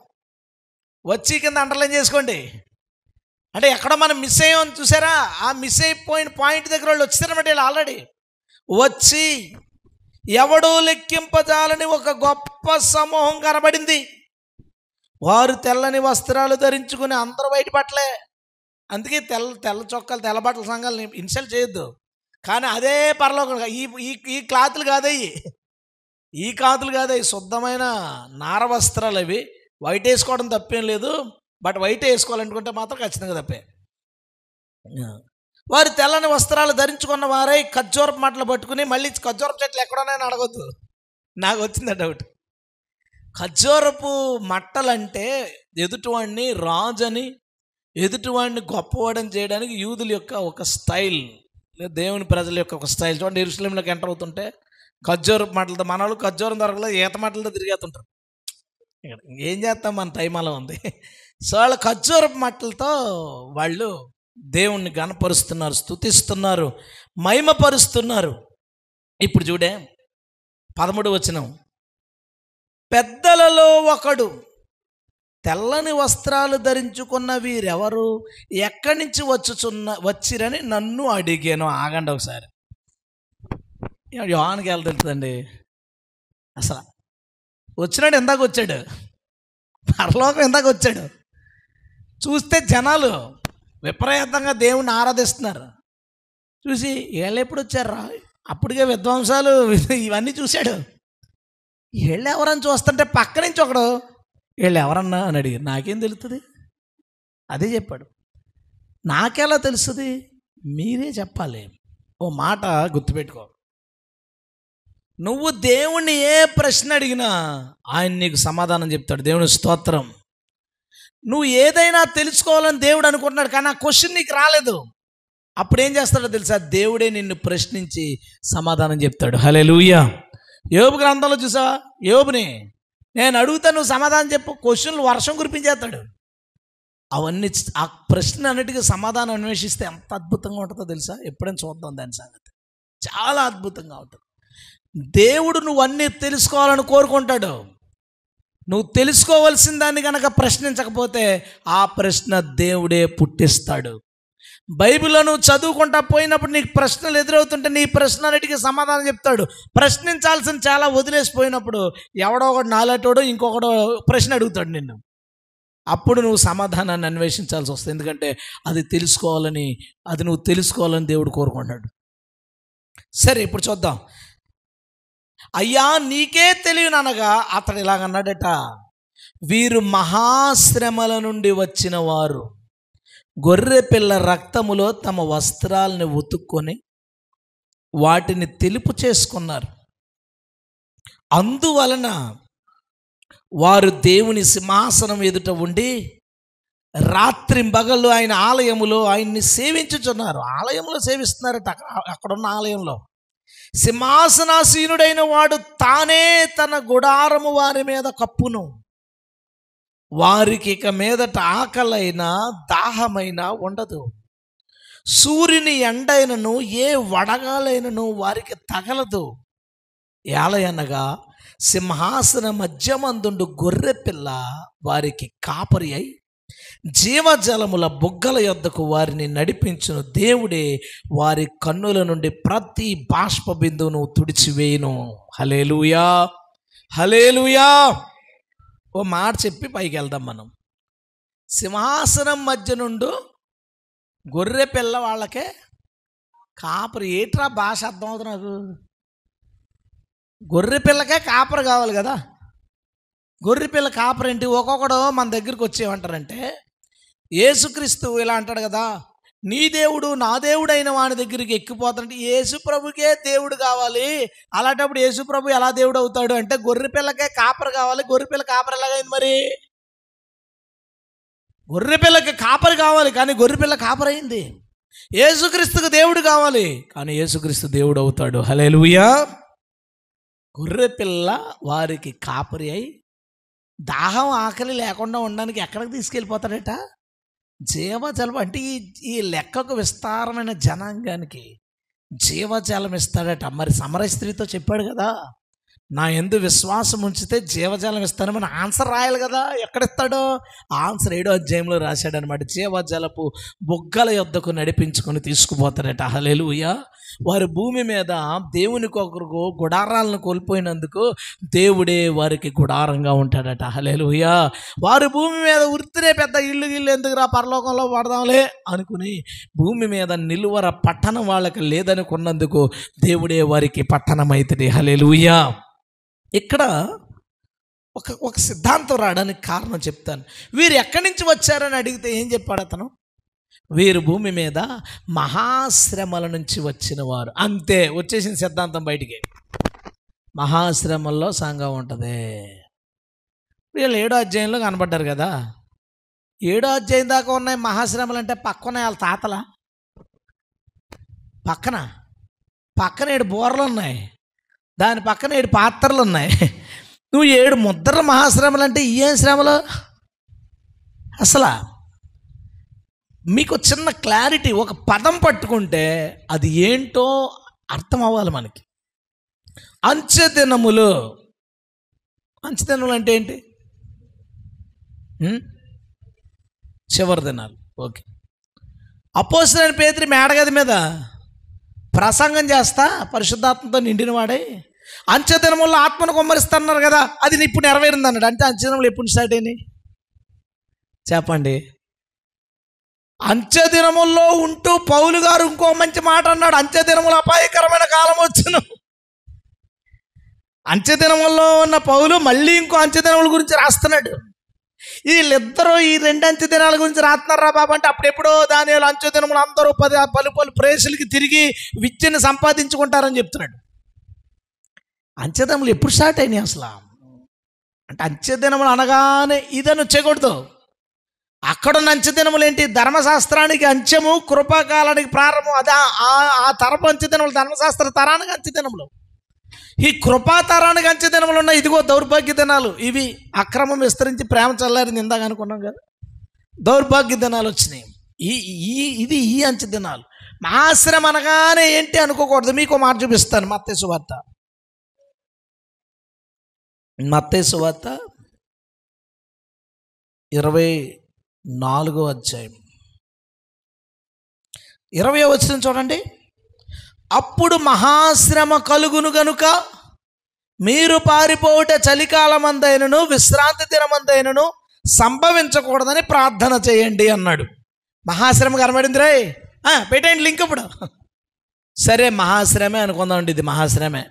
వచ్చి కింద అండర్లైన్ చేసుకోండి అంటే ఎక్కడో మనం మిస్ అయ్యామని చూసారా ఆ మిస్ అయిపోయిన పాయింట్ దగ్గర వాళ్ళు వచ్చారన్నమాట వీళ్ళు ఆల్రెడీ వచ్చి ఎవడో లెక్కింపజాలని ఒక గొప్ప సమూహం కనబడింది వారు తెల్లని వస్త్రాలు ధరించుకుని అందరూ బయటపట్టలే అందుకే తెల్ల తెల్ల చొక్కాలు తెల్ల బట్టల సంఘాలు ఇన్సల్ట్ చేయొద్దు కానీ అదే పరలోకం ఈ ఈ క్లాతులు కాదయ్యి ఈ క్లాతులు కాదయ్యి శుద్ధమైన నార వస్త్రాలు అవి వైట్ వేసుకోవడం తప్పేం లేదు బట్ వైట్ వేసుకోవాలనుకుంటే మాత్రం ఖచ్చితంగా తప్పే వారు తెల్లని వస్త్రాలు ధరించుకున్న వారై ఖర్జూరపు మాటలు పట్టుకుని మళ్ళీ ఖర్జూరపు చెట్లు ఎక్కడున్నాయని అడగద్దు నాకు వచ్చింది డౌట్ ఖర్జూరపు మట్టలంటే ఎదుటివాడిని రాజని ఎదుటివాడిని గొప్పవాడని చేయడానికి యూదుల యొక్క ఒక స్టైల్ దేవుని ప్రజల యొక్క ఒక స్టైల్ చూడండి ఇరుస్లింలకు ఎంటర్ అవుతుంటే ఖజ్జోరపు మట్టలతో మన వాళ్ళు ఖర్జూరం దొరకలేదు ఈత మట్టలతో తిరిగేస్తుంటారు ఏం చేస్తాం మన తైమాలం ఉంది సో వాళ్ళ ఖర్జూరపు మట్టలతో వాళ్ళు దేవుణ్ణి గనపరుస్తున్నారు స్థుతిస్తున్నారు మహిమపరుస్తున్నారు ఇప్పుడు చూడే పదమూడు వచనం పెద్దలలో ఒకడు తెల్లని వస్త్రాలు ధరించుకున్న వీరెవరు ఎక్కడి నుంచి వచ్చుచున్న వచ్చిరని నన్ను అడిగాను ఆగండి ఒకసారి యోహానికి ఎలా తెలుస్తుందండి అసలు వచ్చినాడు ఇందాక వచ్చాడు పరలోకం ఇందాక వచ్చాడు చూస్తే జనాలు విపరీతంగా దేవుణ్ణి ఆరాధిస్తున్నారు చూసి వీళ్ళు ఎప్పుడు వచ్చారా అప్పటికే విధ్వంసాలు ఇవన్నీ చూశాడు వీళ్ళు ఎవరని చూస్తుంటే పక్క నుంచి ఒకడు వీళ్ళు ఎవరన్నా అని అడిగారు నాకేం తెలుస్తుంది అదే చెప్పాడు నాకెలా తెలుస్తుంది మీరే చెప్పాలి ఓ మాట గుర్తుపెట్టుకో నువ్వు దేవుణ్ణి ఏ ప్రశ్న అడిగినా ఆయన నీకు సమాధానం చెప్తాడు దేవుని స్తోత్రం నువ్వు ఏదైనా తెలుసుకోవాలని దేవుడు అనుకుంటున్నాడు కానీ ఆ క్వశ్చన్ నీకు రాలేదు అప్పుడు ఏం చేస్తాడో తెలుసా దేవుడే నిన్ను ప్రశ్నించి సమాధానం చెప్తాడు హలే లూయా యోబు గ్రంథంలో చూసావా యోబుని నేను అడుగుతా నువ్వు సమాధానం చెప్పు క్వశ్చన్లు వర్షం కురిపించేస్తాడు అవన్నీ ఆ ప్రశ్న అన్నిటికీ సమాధానం అన్వేషిస్తే ఎంత అద్భుతంగా ఉంటుందో తెలుసా ఎప్పుడైనా చూద్దాం దాని సంగతి చాలా అద్భుతంగా ఉంటుంది దేవుడు నువ్వు అన్నీ తెలుసుకోవాలని కోరుకుంటాడు నువ్వు తెలుసుకోవాల్సిన దాన్ని కనుక ప్రశ్నించకపోతే ఆ ప్రశ్న దేవుడే పుట్టిస్తాడు బైబిల్లో నువ్వు చదువుకుంటా పోయినప్పుడు నీకు ప్రశ్నలు ఎదురవుతుంటే నీ ప్రశ్నలన్నిటికీ సమాధానం చెప్తాడు ప్రశ్నించాల్సిన చాలా వదిలేసిపోయినప్పుడు ఎవడో ఒకటి నాలెటోడో ఇంకొకడో ప్రశ్న అడుగుతాడు నిన్ను అప్పుడు నువ్వు సమాధానాన్ని అన్వేషించాల్సి వస్తుంది ఎందుకంటే అది తెలుసుకోవాలని అది నువ్వు తెలుసుకోవాలని దేవుడు కోరుకుంటాడు సరే ఇప్పుడు చూద్దాం అయ్యా నీకే తెలియనగా అతడు ఇలాగన్నాడట వీరు మహాశ్రమల నుండి వచ్చిన వారు గొర్రె పిల్ల రక్తములో తమ వస్త్రాలని ఉతుక్కొని వాటిని తెలుపు చేసుకున్నారు అందువలన వారు దేవుని సింహాసనం ఎదుట ఉండి రాత్రింబగళ్ళు ఆయన ఆలయములో ఆయన్ని సేవించుచున్నారు ఆలయంలో సేవిస్తున్నారట అక్కడ అక్కడున్న ఆలయంలో సింహాసనాసీనుడైన వాడు తానే తన గుడారము వారి మీద కప్పును వారికి ఇక మీదట ఆకలైనా దాహమైనా ఉండదు సూర్యుని ఎండైనను ఏ వడగాలైనను వారికి తగలదు ఏలయనగా సింహాసన మధ్యమందుండు గొర్రెపిల్ల వారికి కాపరి అయి జీవజలముల బుగ్గల యొద్దకు వారిని నడిపించును దేవుడే వారి కన్నుల నుండి ప్రతి బాష్ప బిందువును తుడిచివేయను హలేలుయా హలేలుయా ఓ మాట చెప్పి పైకి వెళ్దాం మనం సింహాసనం మధ్య నుండు గొర్రె పిల్ల వాళ్ళకే కాపరి ఏట్రా భాష అర్థమవుతుంది నాకు గొర్రె పిల్లకే కాపురు కావాలి కదా గొర్రెపిల్ల కాపరేంటి ఒక్కొక్కడు మన దగ్గరికి వచ్చేమంటారంటే యేసుక్రీస్తు ఇలా అంటాడు కదా నీ దేవుడు నా దేవుడు అయిన వాడి దగ్గరికి ఎక్కిపోతాడంటే యేసు ప్రభుకే దేవుడు కావాలి అలాంటప్పుడు యేసు ప్రభు ఎలా దేవుడు అవుతాడు అంటే గొర్రెపిల్లకే కాపర కావాలి గొర్రెపిల్ల కాపర ఎలాగైంది మరి గొర్రెపిల్లకి కాపరి కావాలి కానీ గొర్రెపిల్ల అయింది యేసుక్రీస్తుకు దేవుడు కావాలి కానీ యేసుక్రీస్తు దేవుడు అవుతాడు హలే గొర్రెపిల్ల వారికి కాపరి అయి దాహం ఆకలి లేకుండా ఉండడానికి ఎక్కడికి తీసుకెళ్ళిపోతాడట జీవజలం అంటే ఈ ఈ లెక్కకు విస్తారమైన జనాంగానికి జీవజలం ఇస్తాడట మరి సమరస్త్రీతో చెప్పాడు కదా నా ఎందు విశ్వాసం ఉంచితే జీవజలం ఇస్తానమని ఆన్సర్ రాయాలి కదా ఎక్కడిస్తాడో ఆన్సర్ ఏడో అధ్యాయంలో రాశాడనమాట జీవజలపు బొగ్గల యొద్దకు నడిపించుకొని తీసుకుపోతారట హలెలుయ వారి భూమి మీద దేవుని కొకరుకు గుడారాలను కోల్పోయినందుకు దేవుడే వారికి గుడారంగా ఉంటాడట హలేలుయ వారి భూమి మీద వృత్తిరే పెద్ద ఇల్లు ఇల్లు ఎందుకురా పరలోకంలో పడదాంలే అనుకుని భూమి మీద నిలువర పట్టణం వాళ్ళకి లేదనుకున్నందుకు దేవుడే వారికి పట్టణం అవుతుంది హలేలుయ్యా ఇక్కడ ఒక ఒక సిద్ధాంతం రావడానికి కారణం చెప్తాను వీరు ఎక్కడి నుంచి వచ్చారని అడిగితే ఏం చెప్పాడు అతను వీరు భూమి మీద మహాశ్రమల నుంచి వచ్చిన వారు అంతే వచ్చేసిన సిద్ధాంతం బయటికి మహాశ్రమంలో సంఘం ఉంటుంది వీళ్ళు ఏడో అధ్యాయంలో కనబడ్డారు కదా ఏడో అధ్యాయం దాకా ఉన్నాయి మహాశ్రమలు అంటే పక్కన వాళ్ళ తాతల పక్కన పక్కన ఏడు బోర్లు ఉన్నాయి దాని పక్కన ఏడు పాత్రలు ఉన్నాయి నువ్వు ఏడు ముద్రల మహాశ్రమలు అంటే ఏం శ్రమలు అసలా మీకు చిన్న క్లారిటీ ఒక పదం పట్టుకుంటే అది ఏంటో అర్థం అవ్వాలి మనకి అంచెదినములు అంచెదినములు అంటే ఏంటి చివరి దినాలు ఓకే అపోసిన పేదరి మేడగది మీద ప్రసంగం చేస్తా పరిశుద్ధాత్మతో నిండినవాడే అంత్యదినముల్లో ఆత్మను కొమ్మరిస్తున్నారు కదా అది ఇప్పుడు నెరవేరింది అన్నాడు అంటే అంత్యదినములు ఎప్పుడు స్టార్ట్ అయినాయి చెప్పండి దినముల్లో ఉంటూ పౌలు గారు ఇంకో మంచి మాట అన్నాడు అంత్యదినములు అపాయకరమైన కాలం వచ్చును అంత్యదినముల్లో ఉన్న పౌలు మళ్ళీ ఇంకో అంత్యదినముల గురించి రాస్తున్నాడు వీళ్ళిద్దరూ ఈ రెండు దినాల గురించి రాస్తున్నారా బాబు అంటే అప్పుడెప్పుడో దాని అంత్య దినములు అందరూ పది పలు పలు ప్రేసులకి తిరిగి విద్యను సంపాదించుకుంటారని చెప్తున్నాడు అంత్యదములు ఎప్పుడు స్టార్ట్ అయినాయి అసలు అంటే అంచెదినములు అనగానే ఇదని చేయకూడదు అక్కడున్న అంచెదినములు ఏంటి ధర్మశాస్త్రానికి అంచెము కృపాకాలానికి ప్రారంభం అదే ఆ తరపు అంచెదినములు ధర్మశాస్త్ర తరానికి అంచెదినములు ఈ కృపాతరానికి అంచె దినములు ఉన్నాయి ఇదిగో దౌర్భాగ్య దినాలు ఇవి అక్రమం విస్తరించి ప్రేమ చల్లారింది ఇందాక అనుకున్నాం కదా దౌర్భాగ్య దినాలు వచ్చినాయి ఈ ఈ ఇది ఈ అంచె దినాలు మాశ్రమ అనగానే ఏంటి అనుకోకూడదు మీకు మాట చూపిస్తాను మత్తే వార్త మత్తే వార్త ఇరవై నాలుగో అధ్యాయం ఇరవై వచ్చిన చూడండి అప్పుడు మహాశ్రమ కలుగును గనుక మీరు పారిపోవుట చలికాలమందైనను విశ్రాంతి దినమందైనను సంభవించకూడదని ప్రార్థన చేయండి అన్నాడు మహాశ్రమ కనబడింది రే పెట్టండి లింక్ ఇప్పుడు సరే మహాశ్రమే అనుకుందామండి ఇది మహాశ్రమే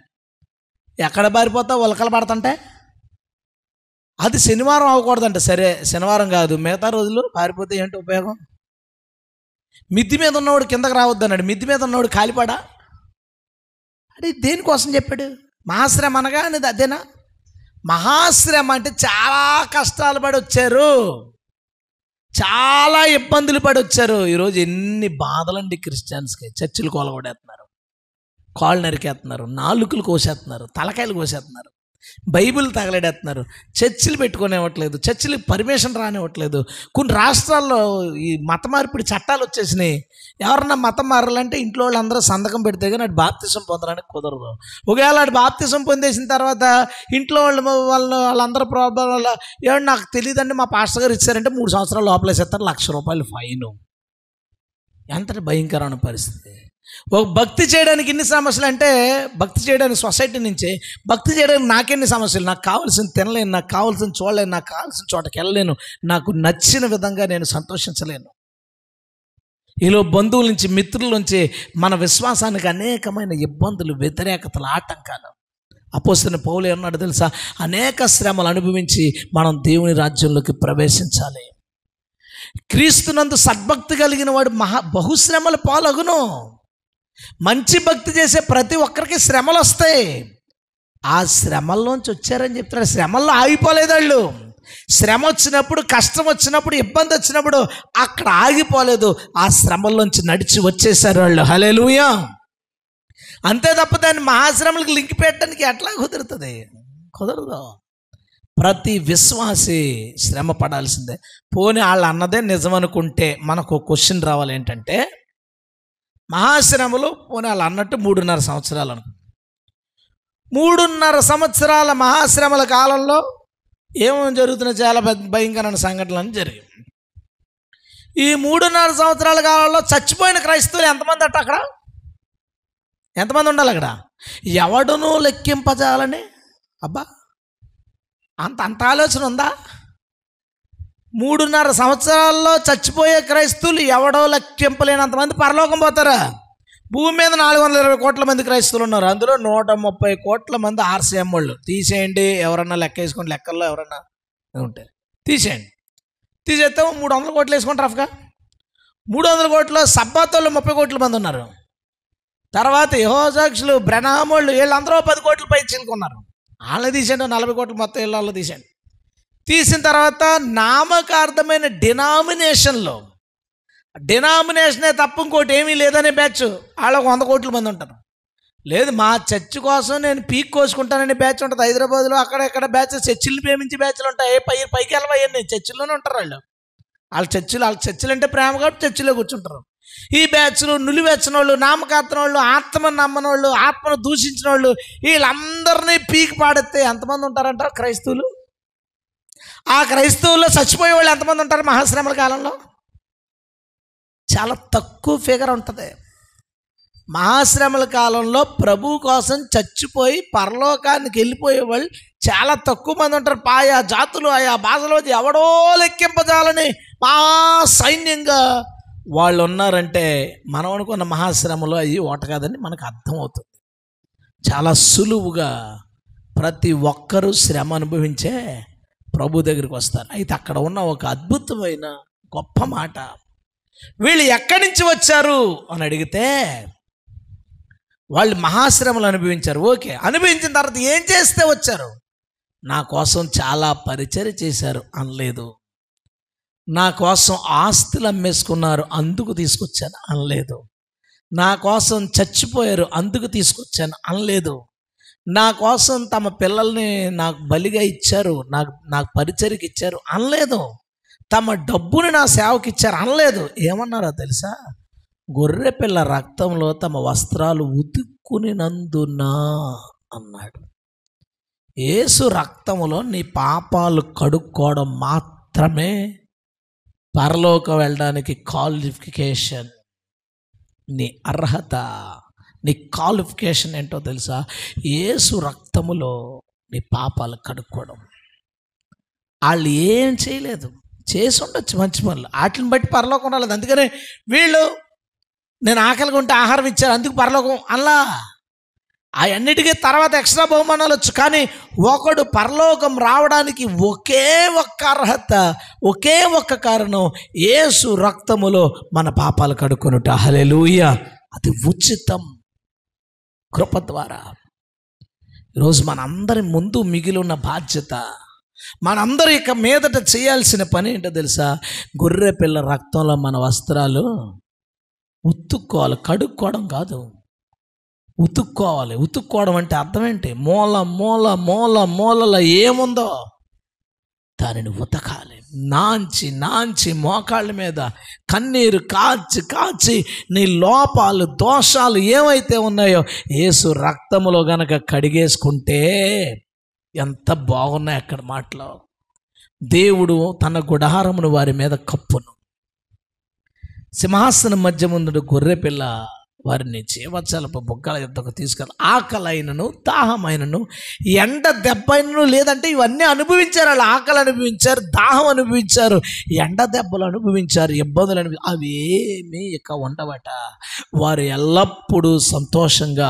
ఎక్కడ పారిపోతా ఉలకలు పడతంటే అది శనివారం అవ్వకూడదంట సరే శనివారం కాదు మిగతా రోజులు పారిపోతే ఏంటి ఉపయోగం మిద్ది మీద ఉన్నవాడు కిందకు రావద్దు అన్నాడు మిద్ది మీద ఉన్నవాడు కాలిపాడా అంటే దేనికోసం చెప్పాడు మహాశ్రమ అనగా అనేది అదేనా మహాశ్రమ అంటే చాలా కష్టాలు పడి వచ్చారు చాలా ఇబ్బందులు పడి వచ్చారు ఈరోజు ఎన్ని బాధలండి క్రిస్టియన్స్కి చర్చిలు కోలగొడేస్తున్నారు కాళ్ళు నరికేస్తున్నారు నాలుకలు కోసేస్తున్నారు తలకాయలు కోసేస్తున్నారు బైబిల్ తగలడేస్తున్నారు చర్చిలు పెట్టుకునేవ్వట్లేదు చర్చిలు పర్మిషన్ రానివ్వట్లేదు కొన్ని రాష్ట్రాల్లో ఈ మత మార్పిడి చట్టాలు వచ్చేసినాయి ఎవరన్నా మతం మారాలంటే ఇంట్లో వాళ్ళందరూ సంతకం పెడితే కానీ అటు బాప్తిసం పొందడానికి కుదరదు ఒకవేళ అటు బాప్తిసం పొందేసిన తర్వాత ఇంట్లో వాళ్ళు వాళ్ళు వాళ్ళందరూ ప్రాబ్లం వల్ల ఏమన్నా నాకు తెలియదండి మా పాస్టర్ గారు ఇచ్చారంటే మూడు సంవత్సరాలు లోపలేసేస్తారు లక్ష రూపాయలు ఫైన్ ఎంత భయంకరమైన పరిస్థితి ఒక భక్తి చేయడానికి ఎన్ని సమస్యలు అంటే భక్తి చేయడానికి సొసైటీ నుంచి భక్తి చేయడానికి నాకెన్ని సమస్యలు నాకు కావాల్సిన తినలేను నాకు కావాల్సిన చూడలేను నాకు కావాల్సిన చోటకి వెళ్ళలేను నాకు నచ్చిన విధంగా నేను సంతోషించలేను ఈలో బంధువుల నుంచి మిత్రుల నుంచి మన విశ్వాసానికి అనేకమైన ఇబ్బందులు వ్యతిరేకతలు ఆటంకాలు అపోసిన పౌలు ఏమన్నాడు తెలుసా అనేక శ్రమలు అనుభవించి మనం దేవుని రాజ్యంలోకి ప్రవేశించాలి క్రీస్తునందు సద్భక్తి కలిగిన వాడు మహా బహుశ్రమలు పాలగును మంచి భక్తి చేసే ప్రతి ఒక్కరికి శ్రమలు వస్తాయి ఆ శ్రమల్లోంచి వచ్చారని చెప్తున్నాడు శ్రమల్లో ఆగిపోలేదు వాళ్ళు శ్రమ వచ్చినప్పుడు కష్టం వచ్చినప్పుడు ఇబ్బంది వచ్చినప్పుడు అక్కడ ఆగిపోలేదు ఆ శ్రమల్లోంచి నడిచి వచ్చేసారు వాళ్ళు హలే లూయా అంతే తప్ప దాన్ని మహాశ్రమలకు లింక్ పెట్టడానికి ఎట్లా కుదురుతుంది కుదరదు ప్రతి విశ్వాసి శ్రమ పడాల్సిందే పోనీ వాళ్ళు అన్నదే నిజం అనుకుంటే మనకు క్వశ్చన్ రావాలి ఏంటంటే మహాశ్రమలో పోనాలు అన్నట్టు మూడున్నర సంవత్సరాలు మూడున్నర సంవత్సరాల మహాశ్రమల కాలంలో ఏమో జరుగుతున్న చాలా భయంకరమైన సంఘటనలు జరిగాయి ఈ మూడున్నర సంవత్సరాల కాలంలో చచ్చిపోయిన క్రైస్తవులు ఎంతమంది అట్ట అక్కడ ఎంతమంది ఉండాలి అక్కడ ఎవడునూ లెక్కింపజాలని అబ్బా అంత అంత ఆలోచన ఉందా మూడున్నర సంవత్సరాల్లో చచ్చిపోయే క్రైస్తువులు ఎవడో లెక్కింపలేనంతమంది పరలోకం పోతారా భూమి మీద నాలుగు వందల ఇరవై కోట్ల మంది క్రైస్తువులు ఉన్నారు అందులో నూట ముప్పై కోట్ల మంది ఆర్సీఎం వాళ్ళు తీసేయండి ఎవరన్నా లెక్క వేసుకోండి లెక్కల్లో ఎవరన్నా ఉంటారు తీసేయండి తీసేస్తే మూడు వందల కోట్లు వేసుకుంటారు రఫ్గా మూడు వందల కోట్లు సబ్బాతోళ్ళు ముప్పై కోట్ల మంది ఉన్నారు తర్వాత యహోజాక్షులు బ్రనామోళ్ళు వీళ్ళందరూ పది కోట్ల పై చిల్లుకున్నారు వాళ్ళని తీసేయండి నలభై కోట్లు మొత్తం వీళ్ళ తీసేయండి తీసిన తర్వాత నామకార్థమైన డినామినేషన్లో డినామినేషనే తప్ప ఇంకోటి ఏమీ లేదనే బ్యాచ్ వాళ్ళకు వంద కోట్ల మంది ఉంటారు లేదు మా చర్చ్ కోసం నేను పీక్ కోసుకుంటానని బ్యాచ్ ఉంటుంది హైదరాబాద్లో అక్కడ ఎక్కడ బ్యాచ్ చర్చిల్ని ప్రేమించి బ్యాచ్లు ఉంటాయి ఏ పై పైకి వెళ్ళవయ్యండి చర్చిల్లోనే ఉంటారు వాళ్ళు వాళ్ళ చర్చిలు వాళ్ళ చర్చిలు అంటే ప్రేమ కాబట్టి చర్చిలో కూర్చుంటారు ఈ బ్యాచ్లు నులివేచ్చిన వాళ్ళు నామకార్తన వాళ్ళు ఆత్మను నమ్మని వాళ్ళు ఆత్మను దూషించిన వాళ్ళు వీళ్ళందరినీ పీక్ పాడితే ఎంతమంది ఉంటారంటారు క్రైస్తవులు ఆ క్రైస్తవుల్లో చచ్చిపోయే వాళ్ళు ఎంతమంది ఉంటారు మహాశ్రమల కాలంలో చాలా తక్కువ ఫిగర్ ఉంటుంది మహాశ్రమల కాలంలో ప్రభు కోసం చచ్చిపోయి పరలోకానికి వెళ్ళిపోయే వాళ్ళు చాలా తక్కువ మంది ఉంటారు పాయా జాతులు ఆయా భాషలో ఎవడో లెక్కింపజాలని మా సైన్యంగా వాళ్ళు ఉన్నారంటే మనం అనుకున్న మహాశ్రమలో అవి ఓట కాదని మనకు అర్థమవుతుంది చాలా సులువుగా ప్రతి ఒక్కరూ శ్రమ అనుభవించే ప్రభు దగ్గరికి వస్తారు అయితే అక్కడ ఉన్న ఒక అద్భుతమైన గొప్ప మాట వీళ్ళు ఎక్కడి నుంచి వచ్చారు అని అడిగితే వాళ్ళు మహాశ్రమలు అనుభవించారు ఓకే అనుభవించిన తర్వాత ఏం చేస్తే వచ్చారు నా కోసం చాలా పరిచయం చేశారు అనలేదు నా కోసం ఆస్తులు అమ్మేసుకున్నారు అందుకు తీసుకొచ్చాను అనలేదు నా కోసం చచ్చిపోయారు అందుకు తీసుకొచ్చాను అనలేదు నా కోసం తమ పిల్లల్ని నాకు బలిగా ఇచ్చారు నాకు నాకు పరిచరికి ఇచ్చారు అనలేదు తమ డబ్బుని నా సేవకి ఇచ్చారు అనలేదు ఏమన్నారా తెలుసా గొర్రె పిల్ల రక్తంలో తమ వస్త్రాలు ఉతుక్కునినందునా అన్నాడు ఏసు రక్తంలో నీ పాపాలు కడుక్కోవడం మాత్రమే పరలోక వెళ్ళడానికి క్వాలిఫికేషన్ నీ అర్హత నీ క్వాలిఫికేషన్ ఏంటో తెలుసా ఏసు రక్తములో నీ పాపాలు కడుక్కోవడం వాళ్ళు ఏం చేయలేదు చేసి ఉండొచ్చు మంచి పనులు వాటిని బట్టి పరలోకం ఉండాలి అందుకనే వీళ్ళు నేను ఆకలిగా ఉంటే ఆహారం ఇచ్చారు అందుకు పరలోకం అలా అవన్నిటికీ తర్వాత ఎక్స్ట్రా బహుమానాలు వచ్చు కానీ ఒకడు పరలోకం రావడానికి ఒకే ఒక్క అర్హత ఒకే ఒక్క కారణం ఏసు రక్తములో మన పాపాలు కడుక్కునుట లూయ అది ఉచితం కృప ద్వారా ఈరోజు మనందరి ముందు మిగిలి ఉన్న బాధ్యత మనందరి ఇక మీదట చేయాల్సిన పని ఏంటో తెలుసా గొర్రె పిల్ల రక్తంలో మన వస్త్రాలు ఉతుక్కోవాలి కడుక్కోవడం కాదు ఉతుక్కోవాలి ఉతుక్కోవడం అంటే అర్థం ఏంటి మూల మూల మూల మూలలో ఏముందో దానిని ఉతకాలి నాంచి నాంచి మోకాళ్ళ మీద కన్నీరు కాచి కాచి నీ లోపాలు దోషాలు ఏవైతే ఉన్నాయో ఏసు రక్తములో గనక కడిగేసుకుంటే ఎంత బాగున్నాయి అక్కడ మాటలో దేవుడు తన గుడారమును వారి మీద కప్పును సింహాసనం మధ్య ముందు గొర్రెపిల్ల వారిని జీవచలపు బొగ్గల యుద్ధకు తీసుకెళ్ళి ఆకలైనను దాహమైనను ఎండ దెబ్బైనను లేదంటే ఇవన్నీ అనుభవించారు వాళ్ళు ఆకలి అనుభవించారు దాహం అనుభవించారు ఎండ దెబ్బలు అనుభవించారు ఇబ్బందులు అనుభవి అవేమీ ఇక ఉండవట వారు ఎల్లప్పుడూ సంతోషంగా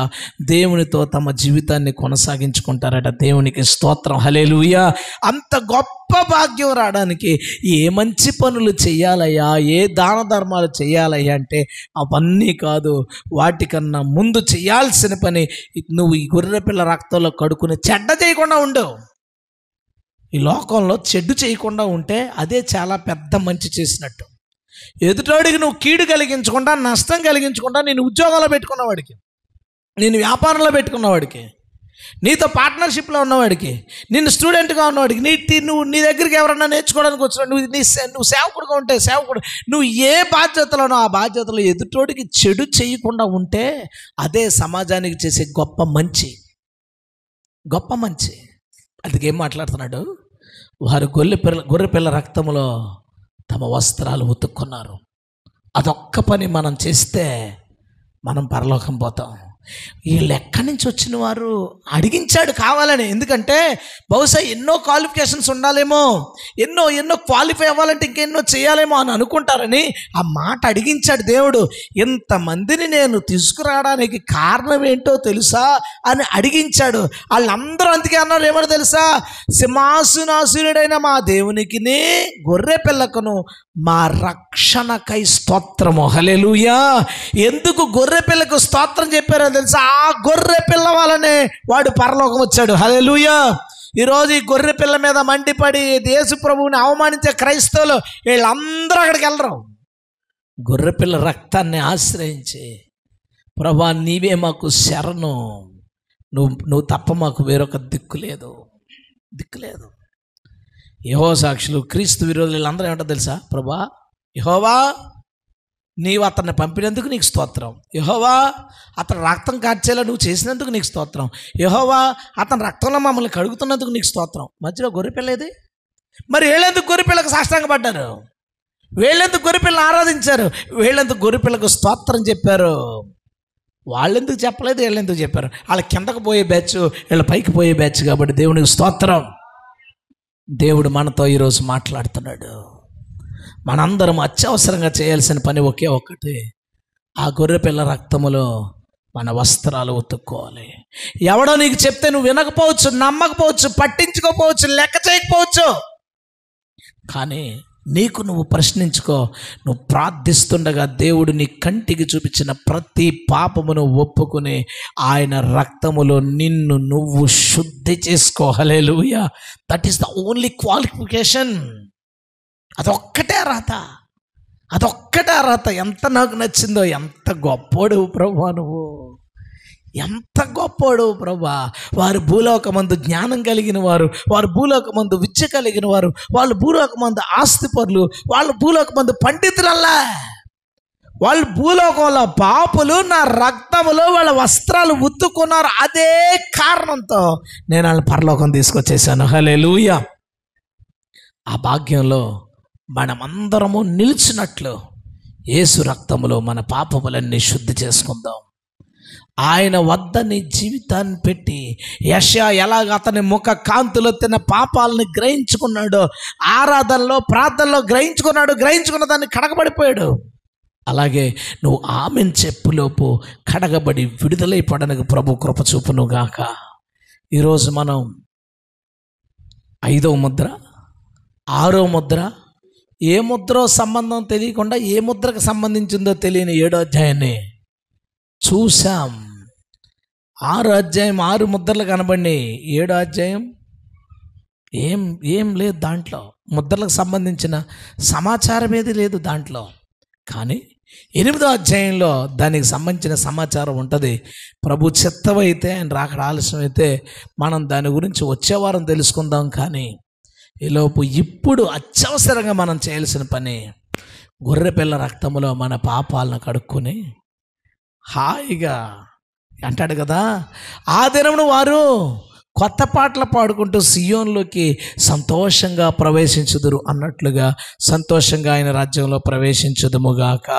దేవునితో తమ జీవితాన్ని కొనసాగించుకుంటారట దేవునికి స్తోత్రం హలేలుయ అంత గొప్ప గొప్ప భాగ్యం రావడానికి ఏ మంచి పనులు చేయాలయ్యా ఏ దాన ధర్మాలు చేయాలయ్యా అంటే అవన్నీ కాదు వాటికన్నా ముందు చేయాల్సిన పని నువ్వు ఈ గొర్రెపిల్ల రక్తంలో కడుకుని చెడ్డ చేయకుండా ఉండవు ఈ లోకంలో చెడ్డు చేయకుండా ఉంటే అదే చాలా పెద్ద మంచి చేసినట్టు ఎదుటోడికి నువ్వు కీడు కలిగించకుండా నష్టం కలిగించకుండా నేను ఉద్యోగంలో పెట్టుకున్నవాడికి నేను వ్యాపారంలో పెట్టుకున్నవాడికి నీతో పార్ట్నర్షిప్లో ఉన్నవాడికి నిన్ను స్టూడెంట్గా ఉన్నవాడికి నీ నువ్వు నీ దగ్గరికి ఎవరన్నా నేర్చుకోవడానికి వచ్చిన నువ్వు నీ నువ్వు సేవకుడుగా ఉంటే సేవకుడు నువ్వు ఏ బాధ్యతలోనో ఆ బాధ్యతలు ఎదుటోడికి చెడు చేయకుండా ఉంటే అదే సమాజానికి చేసే గొప్ప మంచి గొప్ప మంచి అందుకేం మాట్లాడుతున్నాడు వారు గొల్లె పిల్ల గొర్రె పిల్ల రక్తంలో తమ వస్త్రాలు ఉతుక్కున్నారు అదొక్క పని మనం చేస్తే మనం పరలోకం పోతాం వీళ్ళు ఎక్కడి నుంచి వచ్చిన వారు అడిగించాడు కావాలని ఎందుకంటే బహుశా ఎన్నో క్వాలిఫికేషన్స్ ఉండాలేమో ఎన్నో ఎన్నో క్వాలిఫై అవ్వాలంటే ఇంకెన్నో చేయాలేమో అని అనుకుంటారని ఆ మాట అడిగించాడు దేవుడు ఇంతమందిని నేను తీసుకురావడానికి కారణం ఏంటో తెలుసా అని అడిగించాడు వాళ్ళందరూ అందుకే అన్నారు ఏమని తెలుసా సింహాసునాసురుడైన మా దేవునికి గొర్రె పిల్లకను మా రక్షణకై స్తోత్రము హలెలుయా ఎందుకు గొర్రె పిల్లకు స్తోత్రం చెప్పారని తెలుసా ఆ గొర్రె పిల్ల వలనే వాడు పరలోకం వచ్చాడు హలే లూయో ఈరోజు ఈ గొర్రె పిల్ల మీద మండిపడి దేశ ప్రభువుని అవమానించే క్రైస్తవులు వీళ్ళందరూ అక్కడికి వెళ్ళరు గొర్రె పిల్ల రక్తాన్ని ఆశ్రయించి ప్రభా నీవే మాకు శరణు నువ్వు నువ్వు తప్ప మాకు వేరొక దిక్కు లేదు దిక్కు లేదు యహో సాక్షులు క్రీస్తు విరోధులు వీళ్ళందరూ ఏమంటారు తెలుసా ప్రభా యహోవా నీవు అతన్ని పంపినందుకు నీకు స్తోత్రం యహోవా అతను రక్తం కాచేలా నువ్వు చేసినందుకు నీకు స్తోత్రం యహోవా అతని రక్తంలో మమ్మల్ని కడుగుతున్నందుకు నీకు స్తోత్రం మధ్యలో గొర్రెపిల్లది మరి వీళ్ళెందుకు గొర్రెపిల్లకు సాష్టాంగపడ్డారు వీళ్ళెందుకు గొర్రెపిల్లని ఆరాధించారు వీళ్ళెందుకు గొర్రెపిల్లకు స్తోత్రం చెప్పారు వాళ్ళెందుకు చెప్పలేదు వీళ్ళెందుకు చెప్పారు వాళ్ళ కిందకు పోయే బ్యాచ్ వీళ్ళ పైకి పోయే బ్యాచ్ కాబట్టి దేవునికి స్తోత్రం దేవుడు మనతో ఈరోజు మాట్లాడుతున్నాడు మనందరం అత్యవసరంగా చేయాల్సిన పని ఒకే ఒక్కటి ఆ గొర్రె పిల్ల రక్తములో మన వస్త్రాలు ఉతుక్కోవాలి ఎవడో నీకు చెప్తే నువ్వు వినకపోవచ్చు నమ్మకపోవచ్చు పట్టించుకోపోవచ్చు లెక్క చేయకపోవచ్చు కానీ నీకు నువ్వు ప్రశ్నించుకో నువ్వు ప్రార్థిస్తుండగా దేవుడు నీ కంటికి చూపించిన ప్రతి పాపమును ఒప్పుకుని ఆయన రక్తములో నిన్ను నువ్వు శుద్ధి చేసుకోవాలి that is the only qualification అదొక్కటే అర్హత అదొక్కటే అర్హత ఎంత నాకు నచ్చిందో ఎంత గొప్పోడు ప్రభా నువ్వు ఎంత గొప్పోడు ప్రభా వారు భూలోకమందు జ్ఞానం కలిగిన వారు వారు భూలోకమందు విద్య కలిగిన వారు వాళ్ళు భూలోకమందు ఆస్తి పనులు వాళ్ళు భూలోకమందు పండితులల్లా వాళ్ళు భూలోకంలో పాపులు నా రక్తములో వాళ్ళ వస్త్రాలు ఉత్తుకున్నారు అదే కారణంతో నేను వాళ్ళని పరలోకం తీసుకొచ్చేసాను హలే లూయ ఆ భాగ్యంలో మనమందరము నిలిచినట్లు ఏసు రక్తములో మన పాపములన్నీ శుద్ధి చేసుకుందాం ఆయన వద్దని జీవితాన్ని పెట్టి యశ ఎలాగ అతని ముఖ కాంతులు తిన పాపాలని గ్రహించుకున్నాడు ఆరాధనలో ప్రార్థనలో గ్రహించుకున్నాడు గ్రహించుకున్న దాన్ని కడగబడిపోయాడు అలాగే నువ్వు ఆమెను చెప్పులోపు కడగబడి విడుదలై పడనకు ప్రభు కృప చూపునుగాక ఈరోజు మనం ఐదవ ముద్ర ఆరో ముద్ర ఏ ముద్ర సంబంధం తెలియకుండా ఏ ముద్రకు సంబంధించిందో తెలియని ఏడో అధ్యాయాన్ని చూశాం ఆరు అధ్యాయం ఆరు ముద్రలు కనబడి ఏడో అధ్యాయం ఏం ఏం లేదు దాంట్లో ముద్రలకు సంబంధించిన సమాచారం ఏది లేదు దాంట్లో కానీ ఎనిమిదో అధ్యాయంలో దానికి సంబంధించిన సమాచారం ఉంటుంది ప్రభు చెత్తవైతే ఆయన రాకడ ఆలస్యం అయితే మనం దాని గురించి వచ్చేవారం తెలుసుకుందాం కానీ ఈలోపు ఇప్పుడు అత్యవసరంగా మనం చేయాల్సిన పని గొర్రెపిల్ల రక్తంలో మన పాపాలను కడుక్కొని హాయిగా అంటాడు కదా ఆ దినమును వారు కొత్త పాటలు పాడుకుంటూ సియోన్లోకి సంతోషంగా ప్రవేశించుదురు అన్నట్లుగా సంతోషంగా ఆయన రాజ్యంలో ప్రవేశించుదుముగాక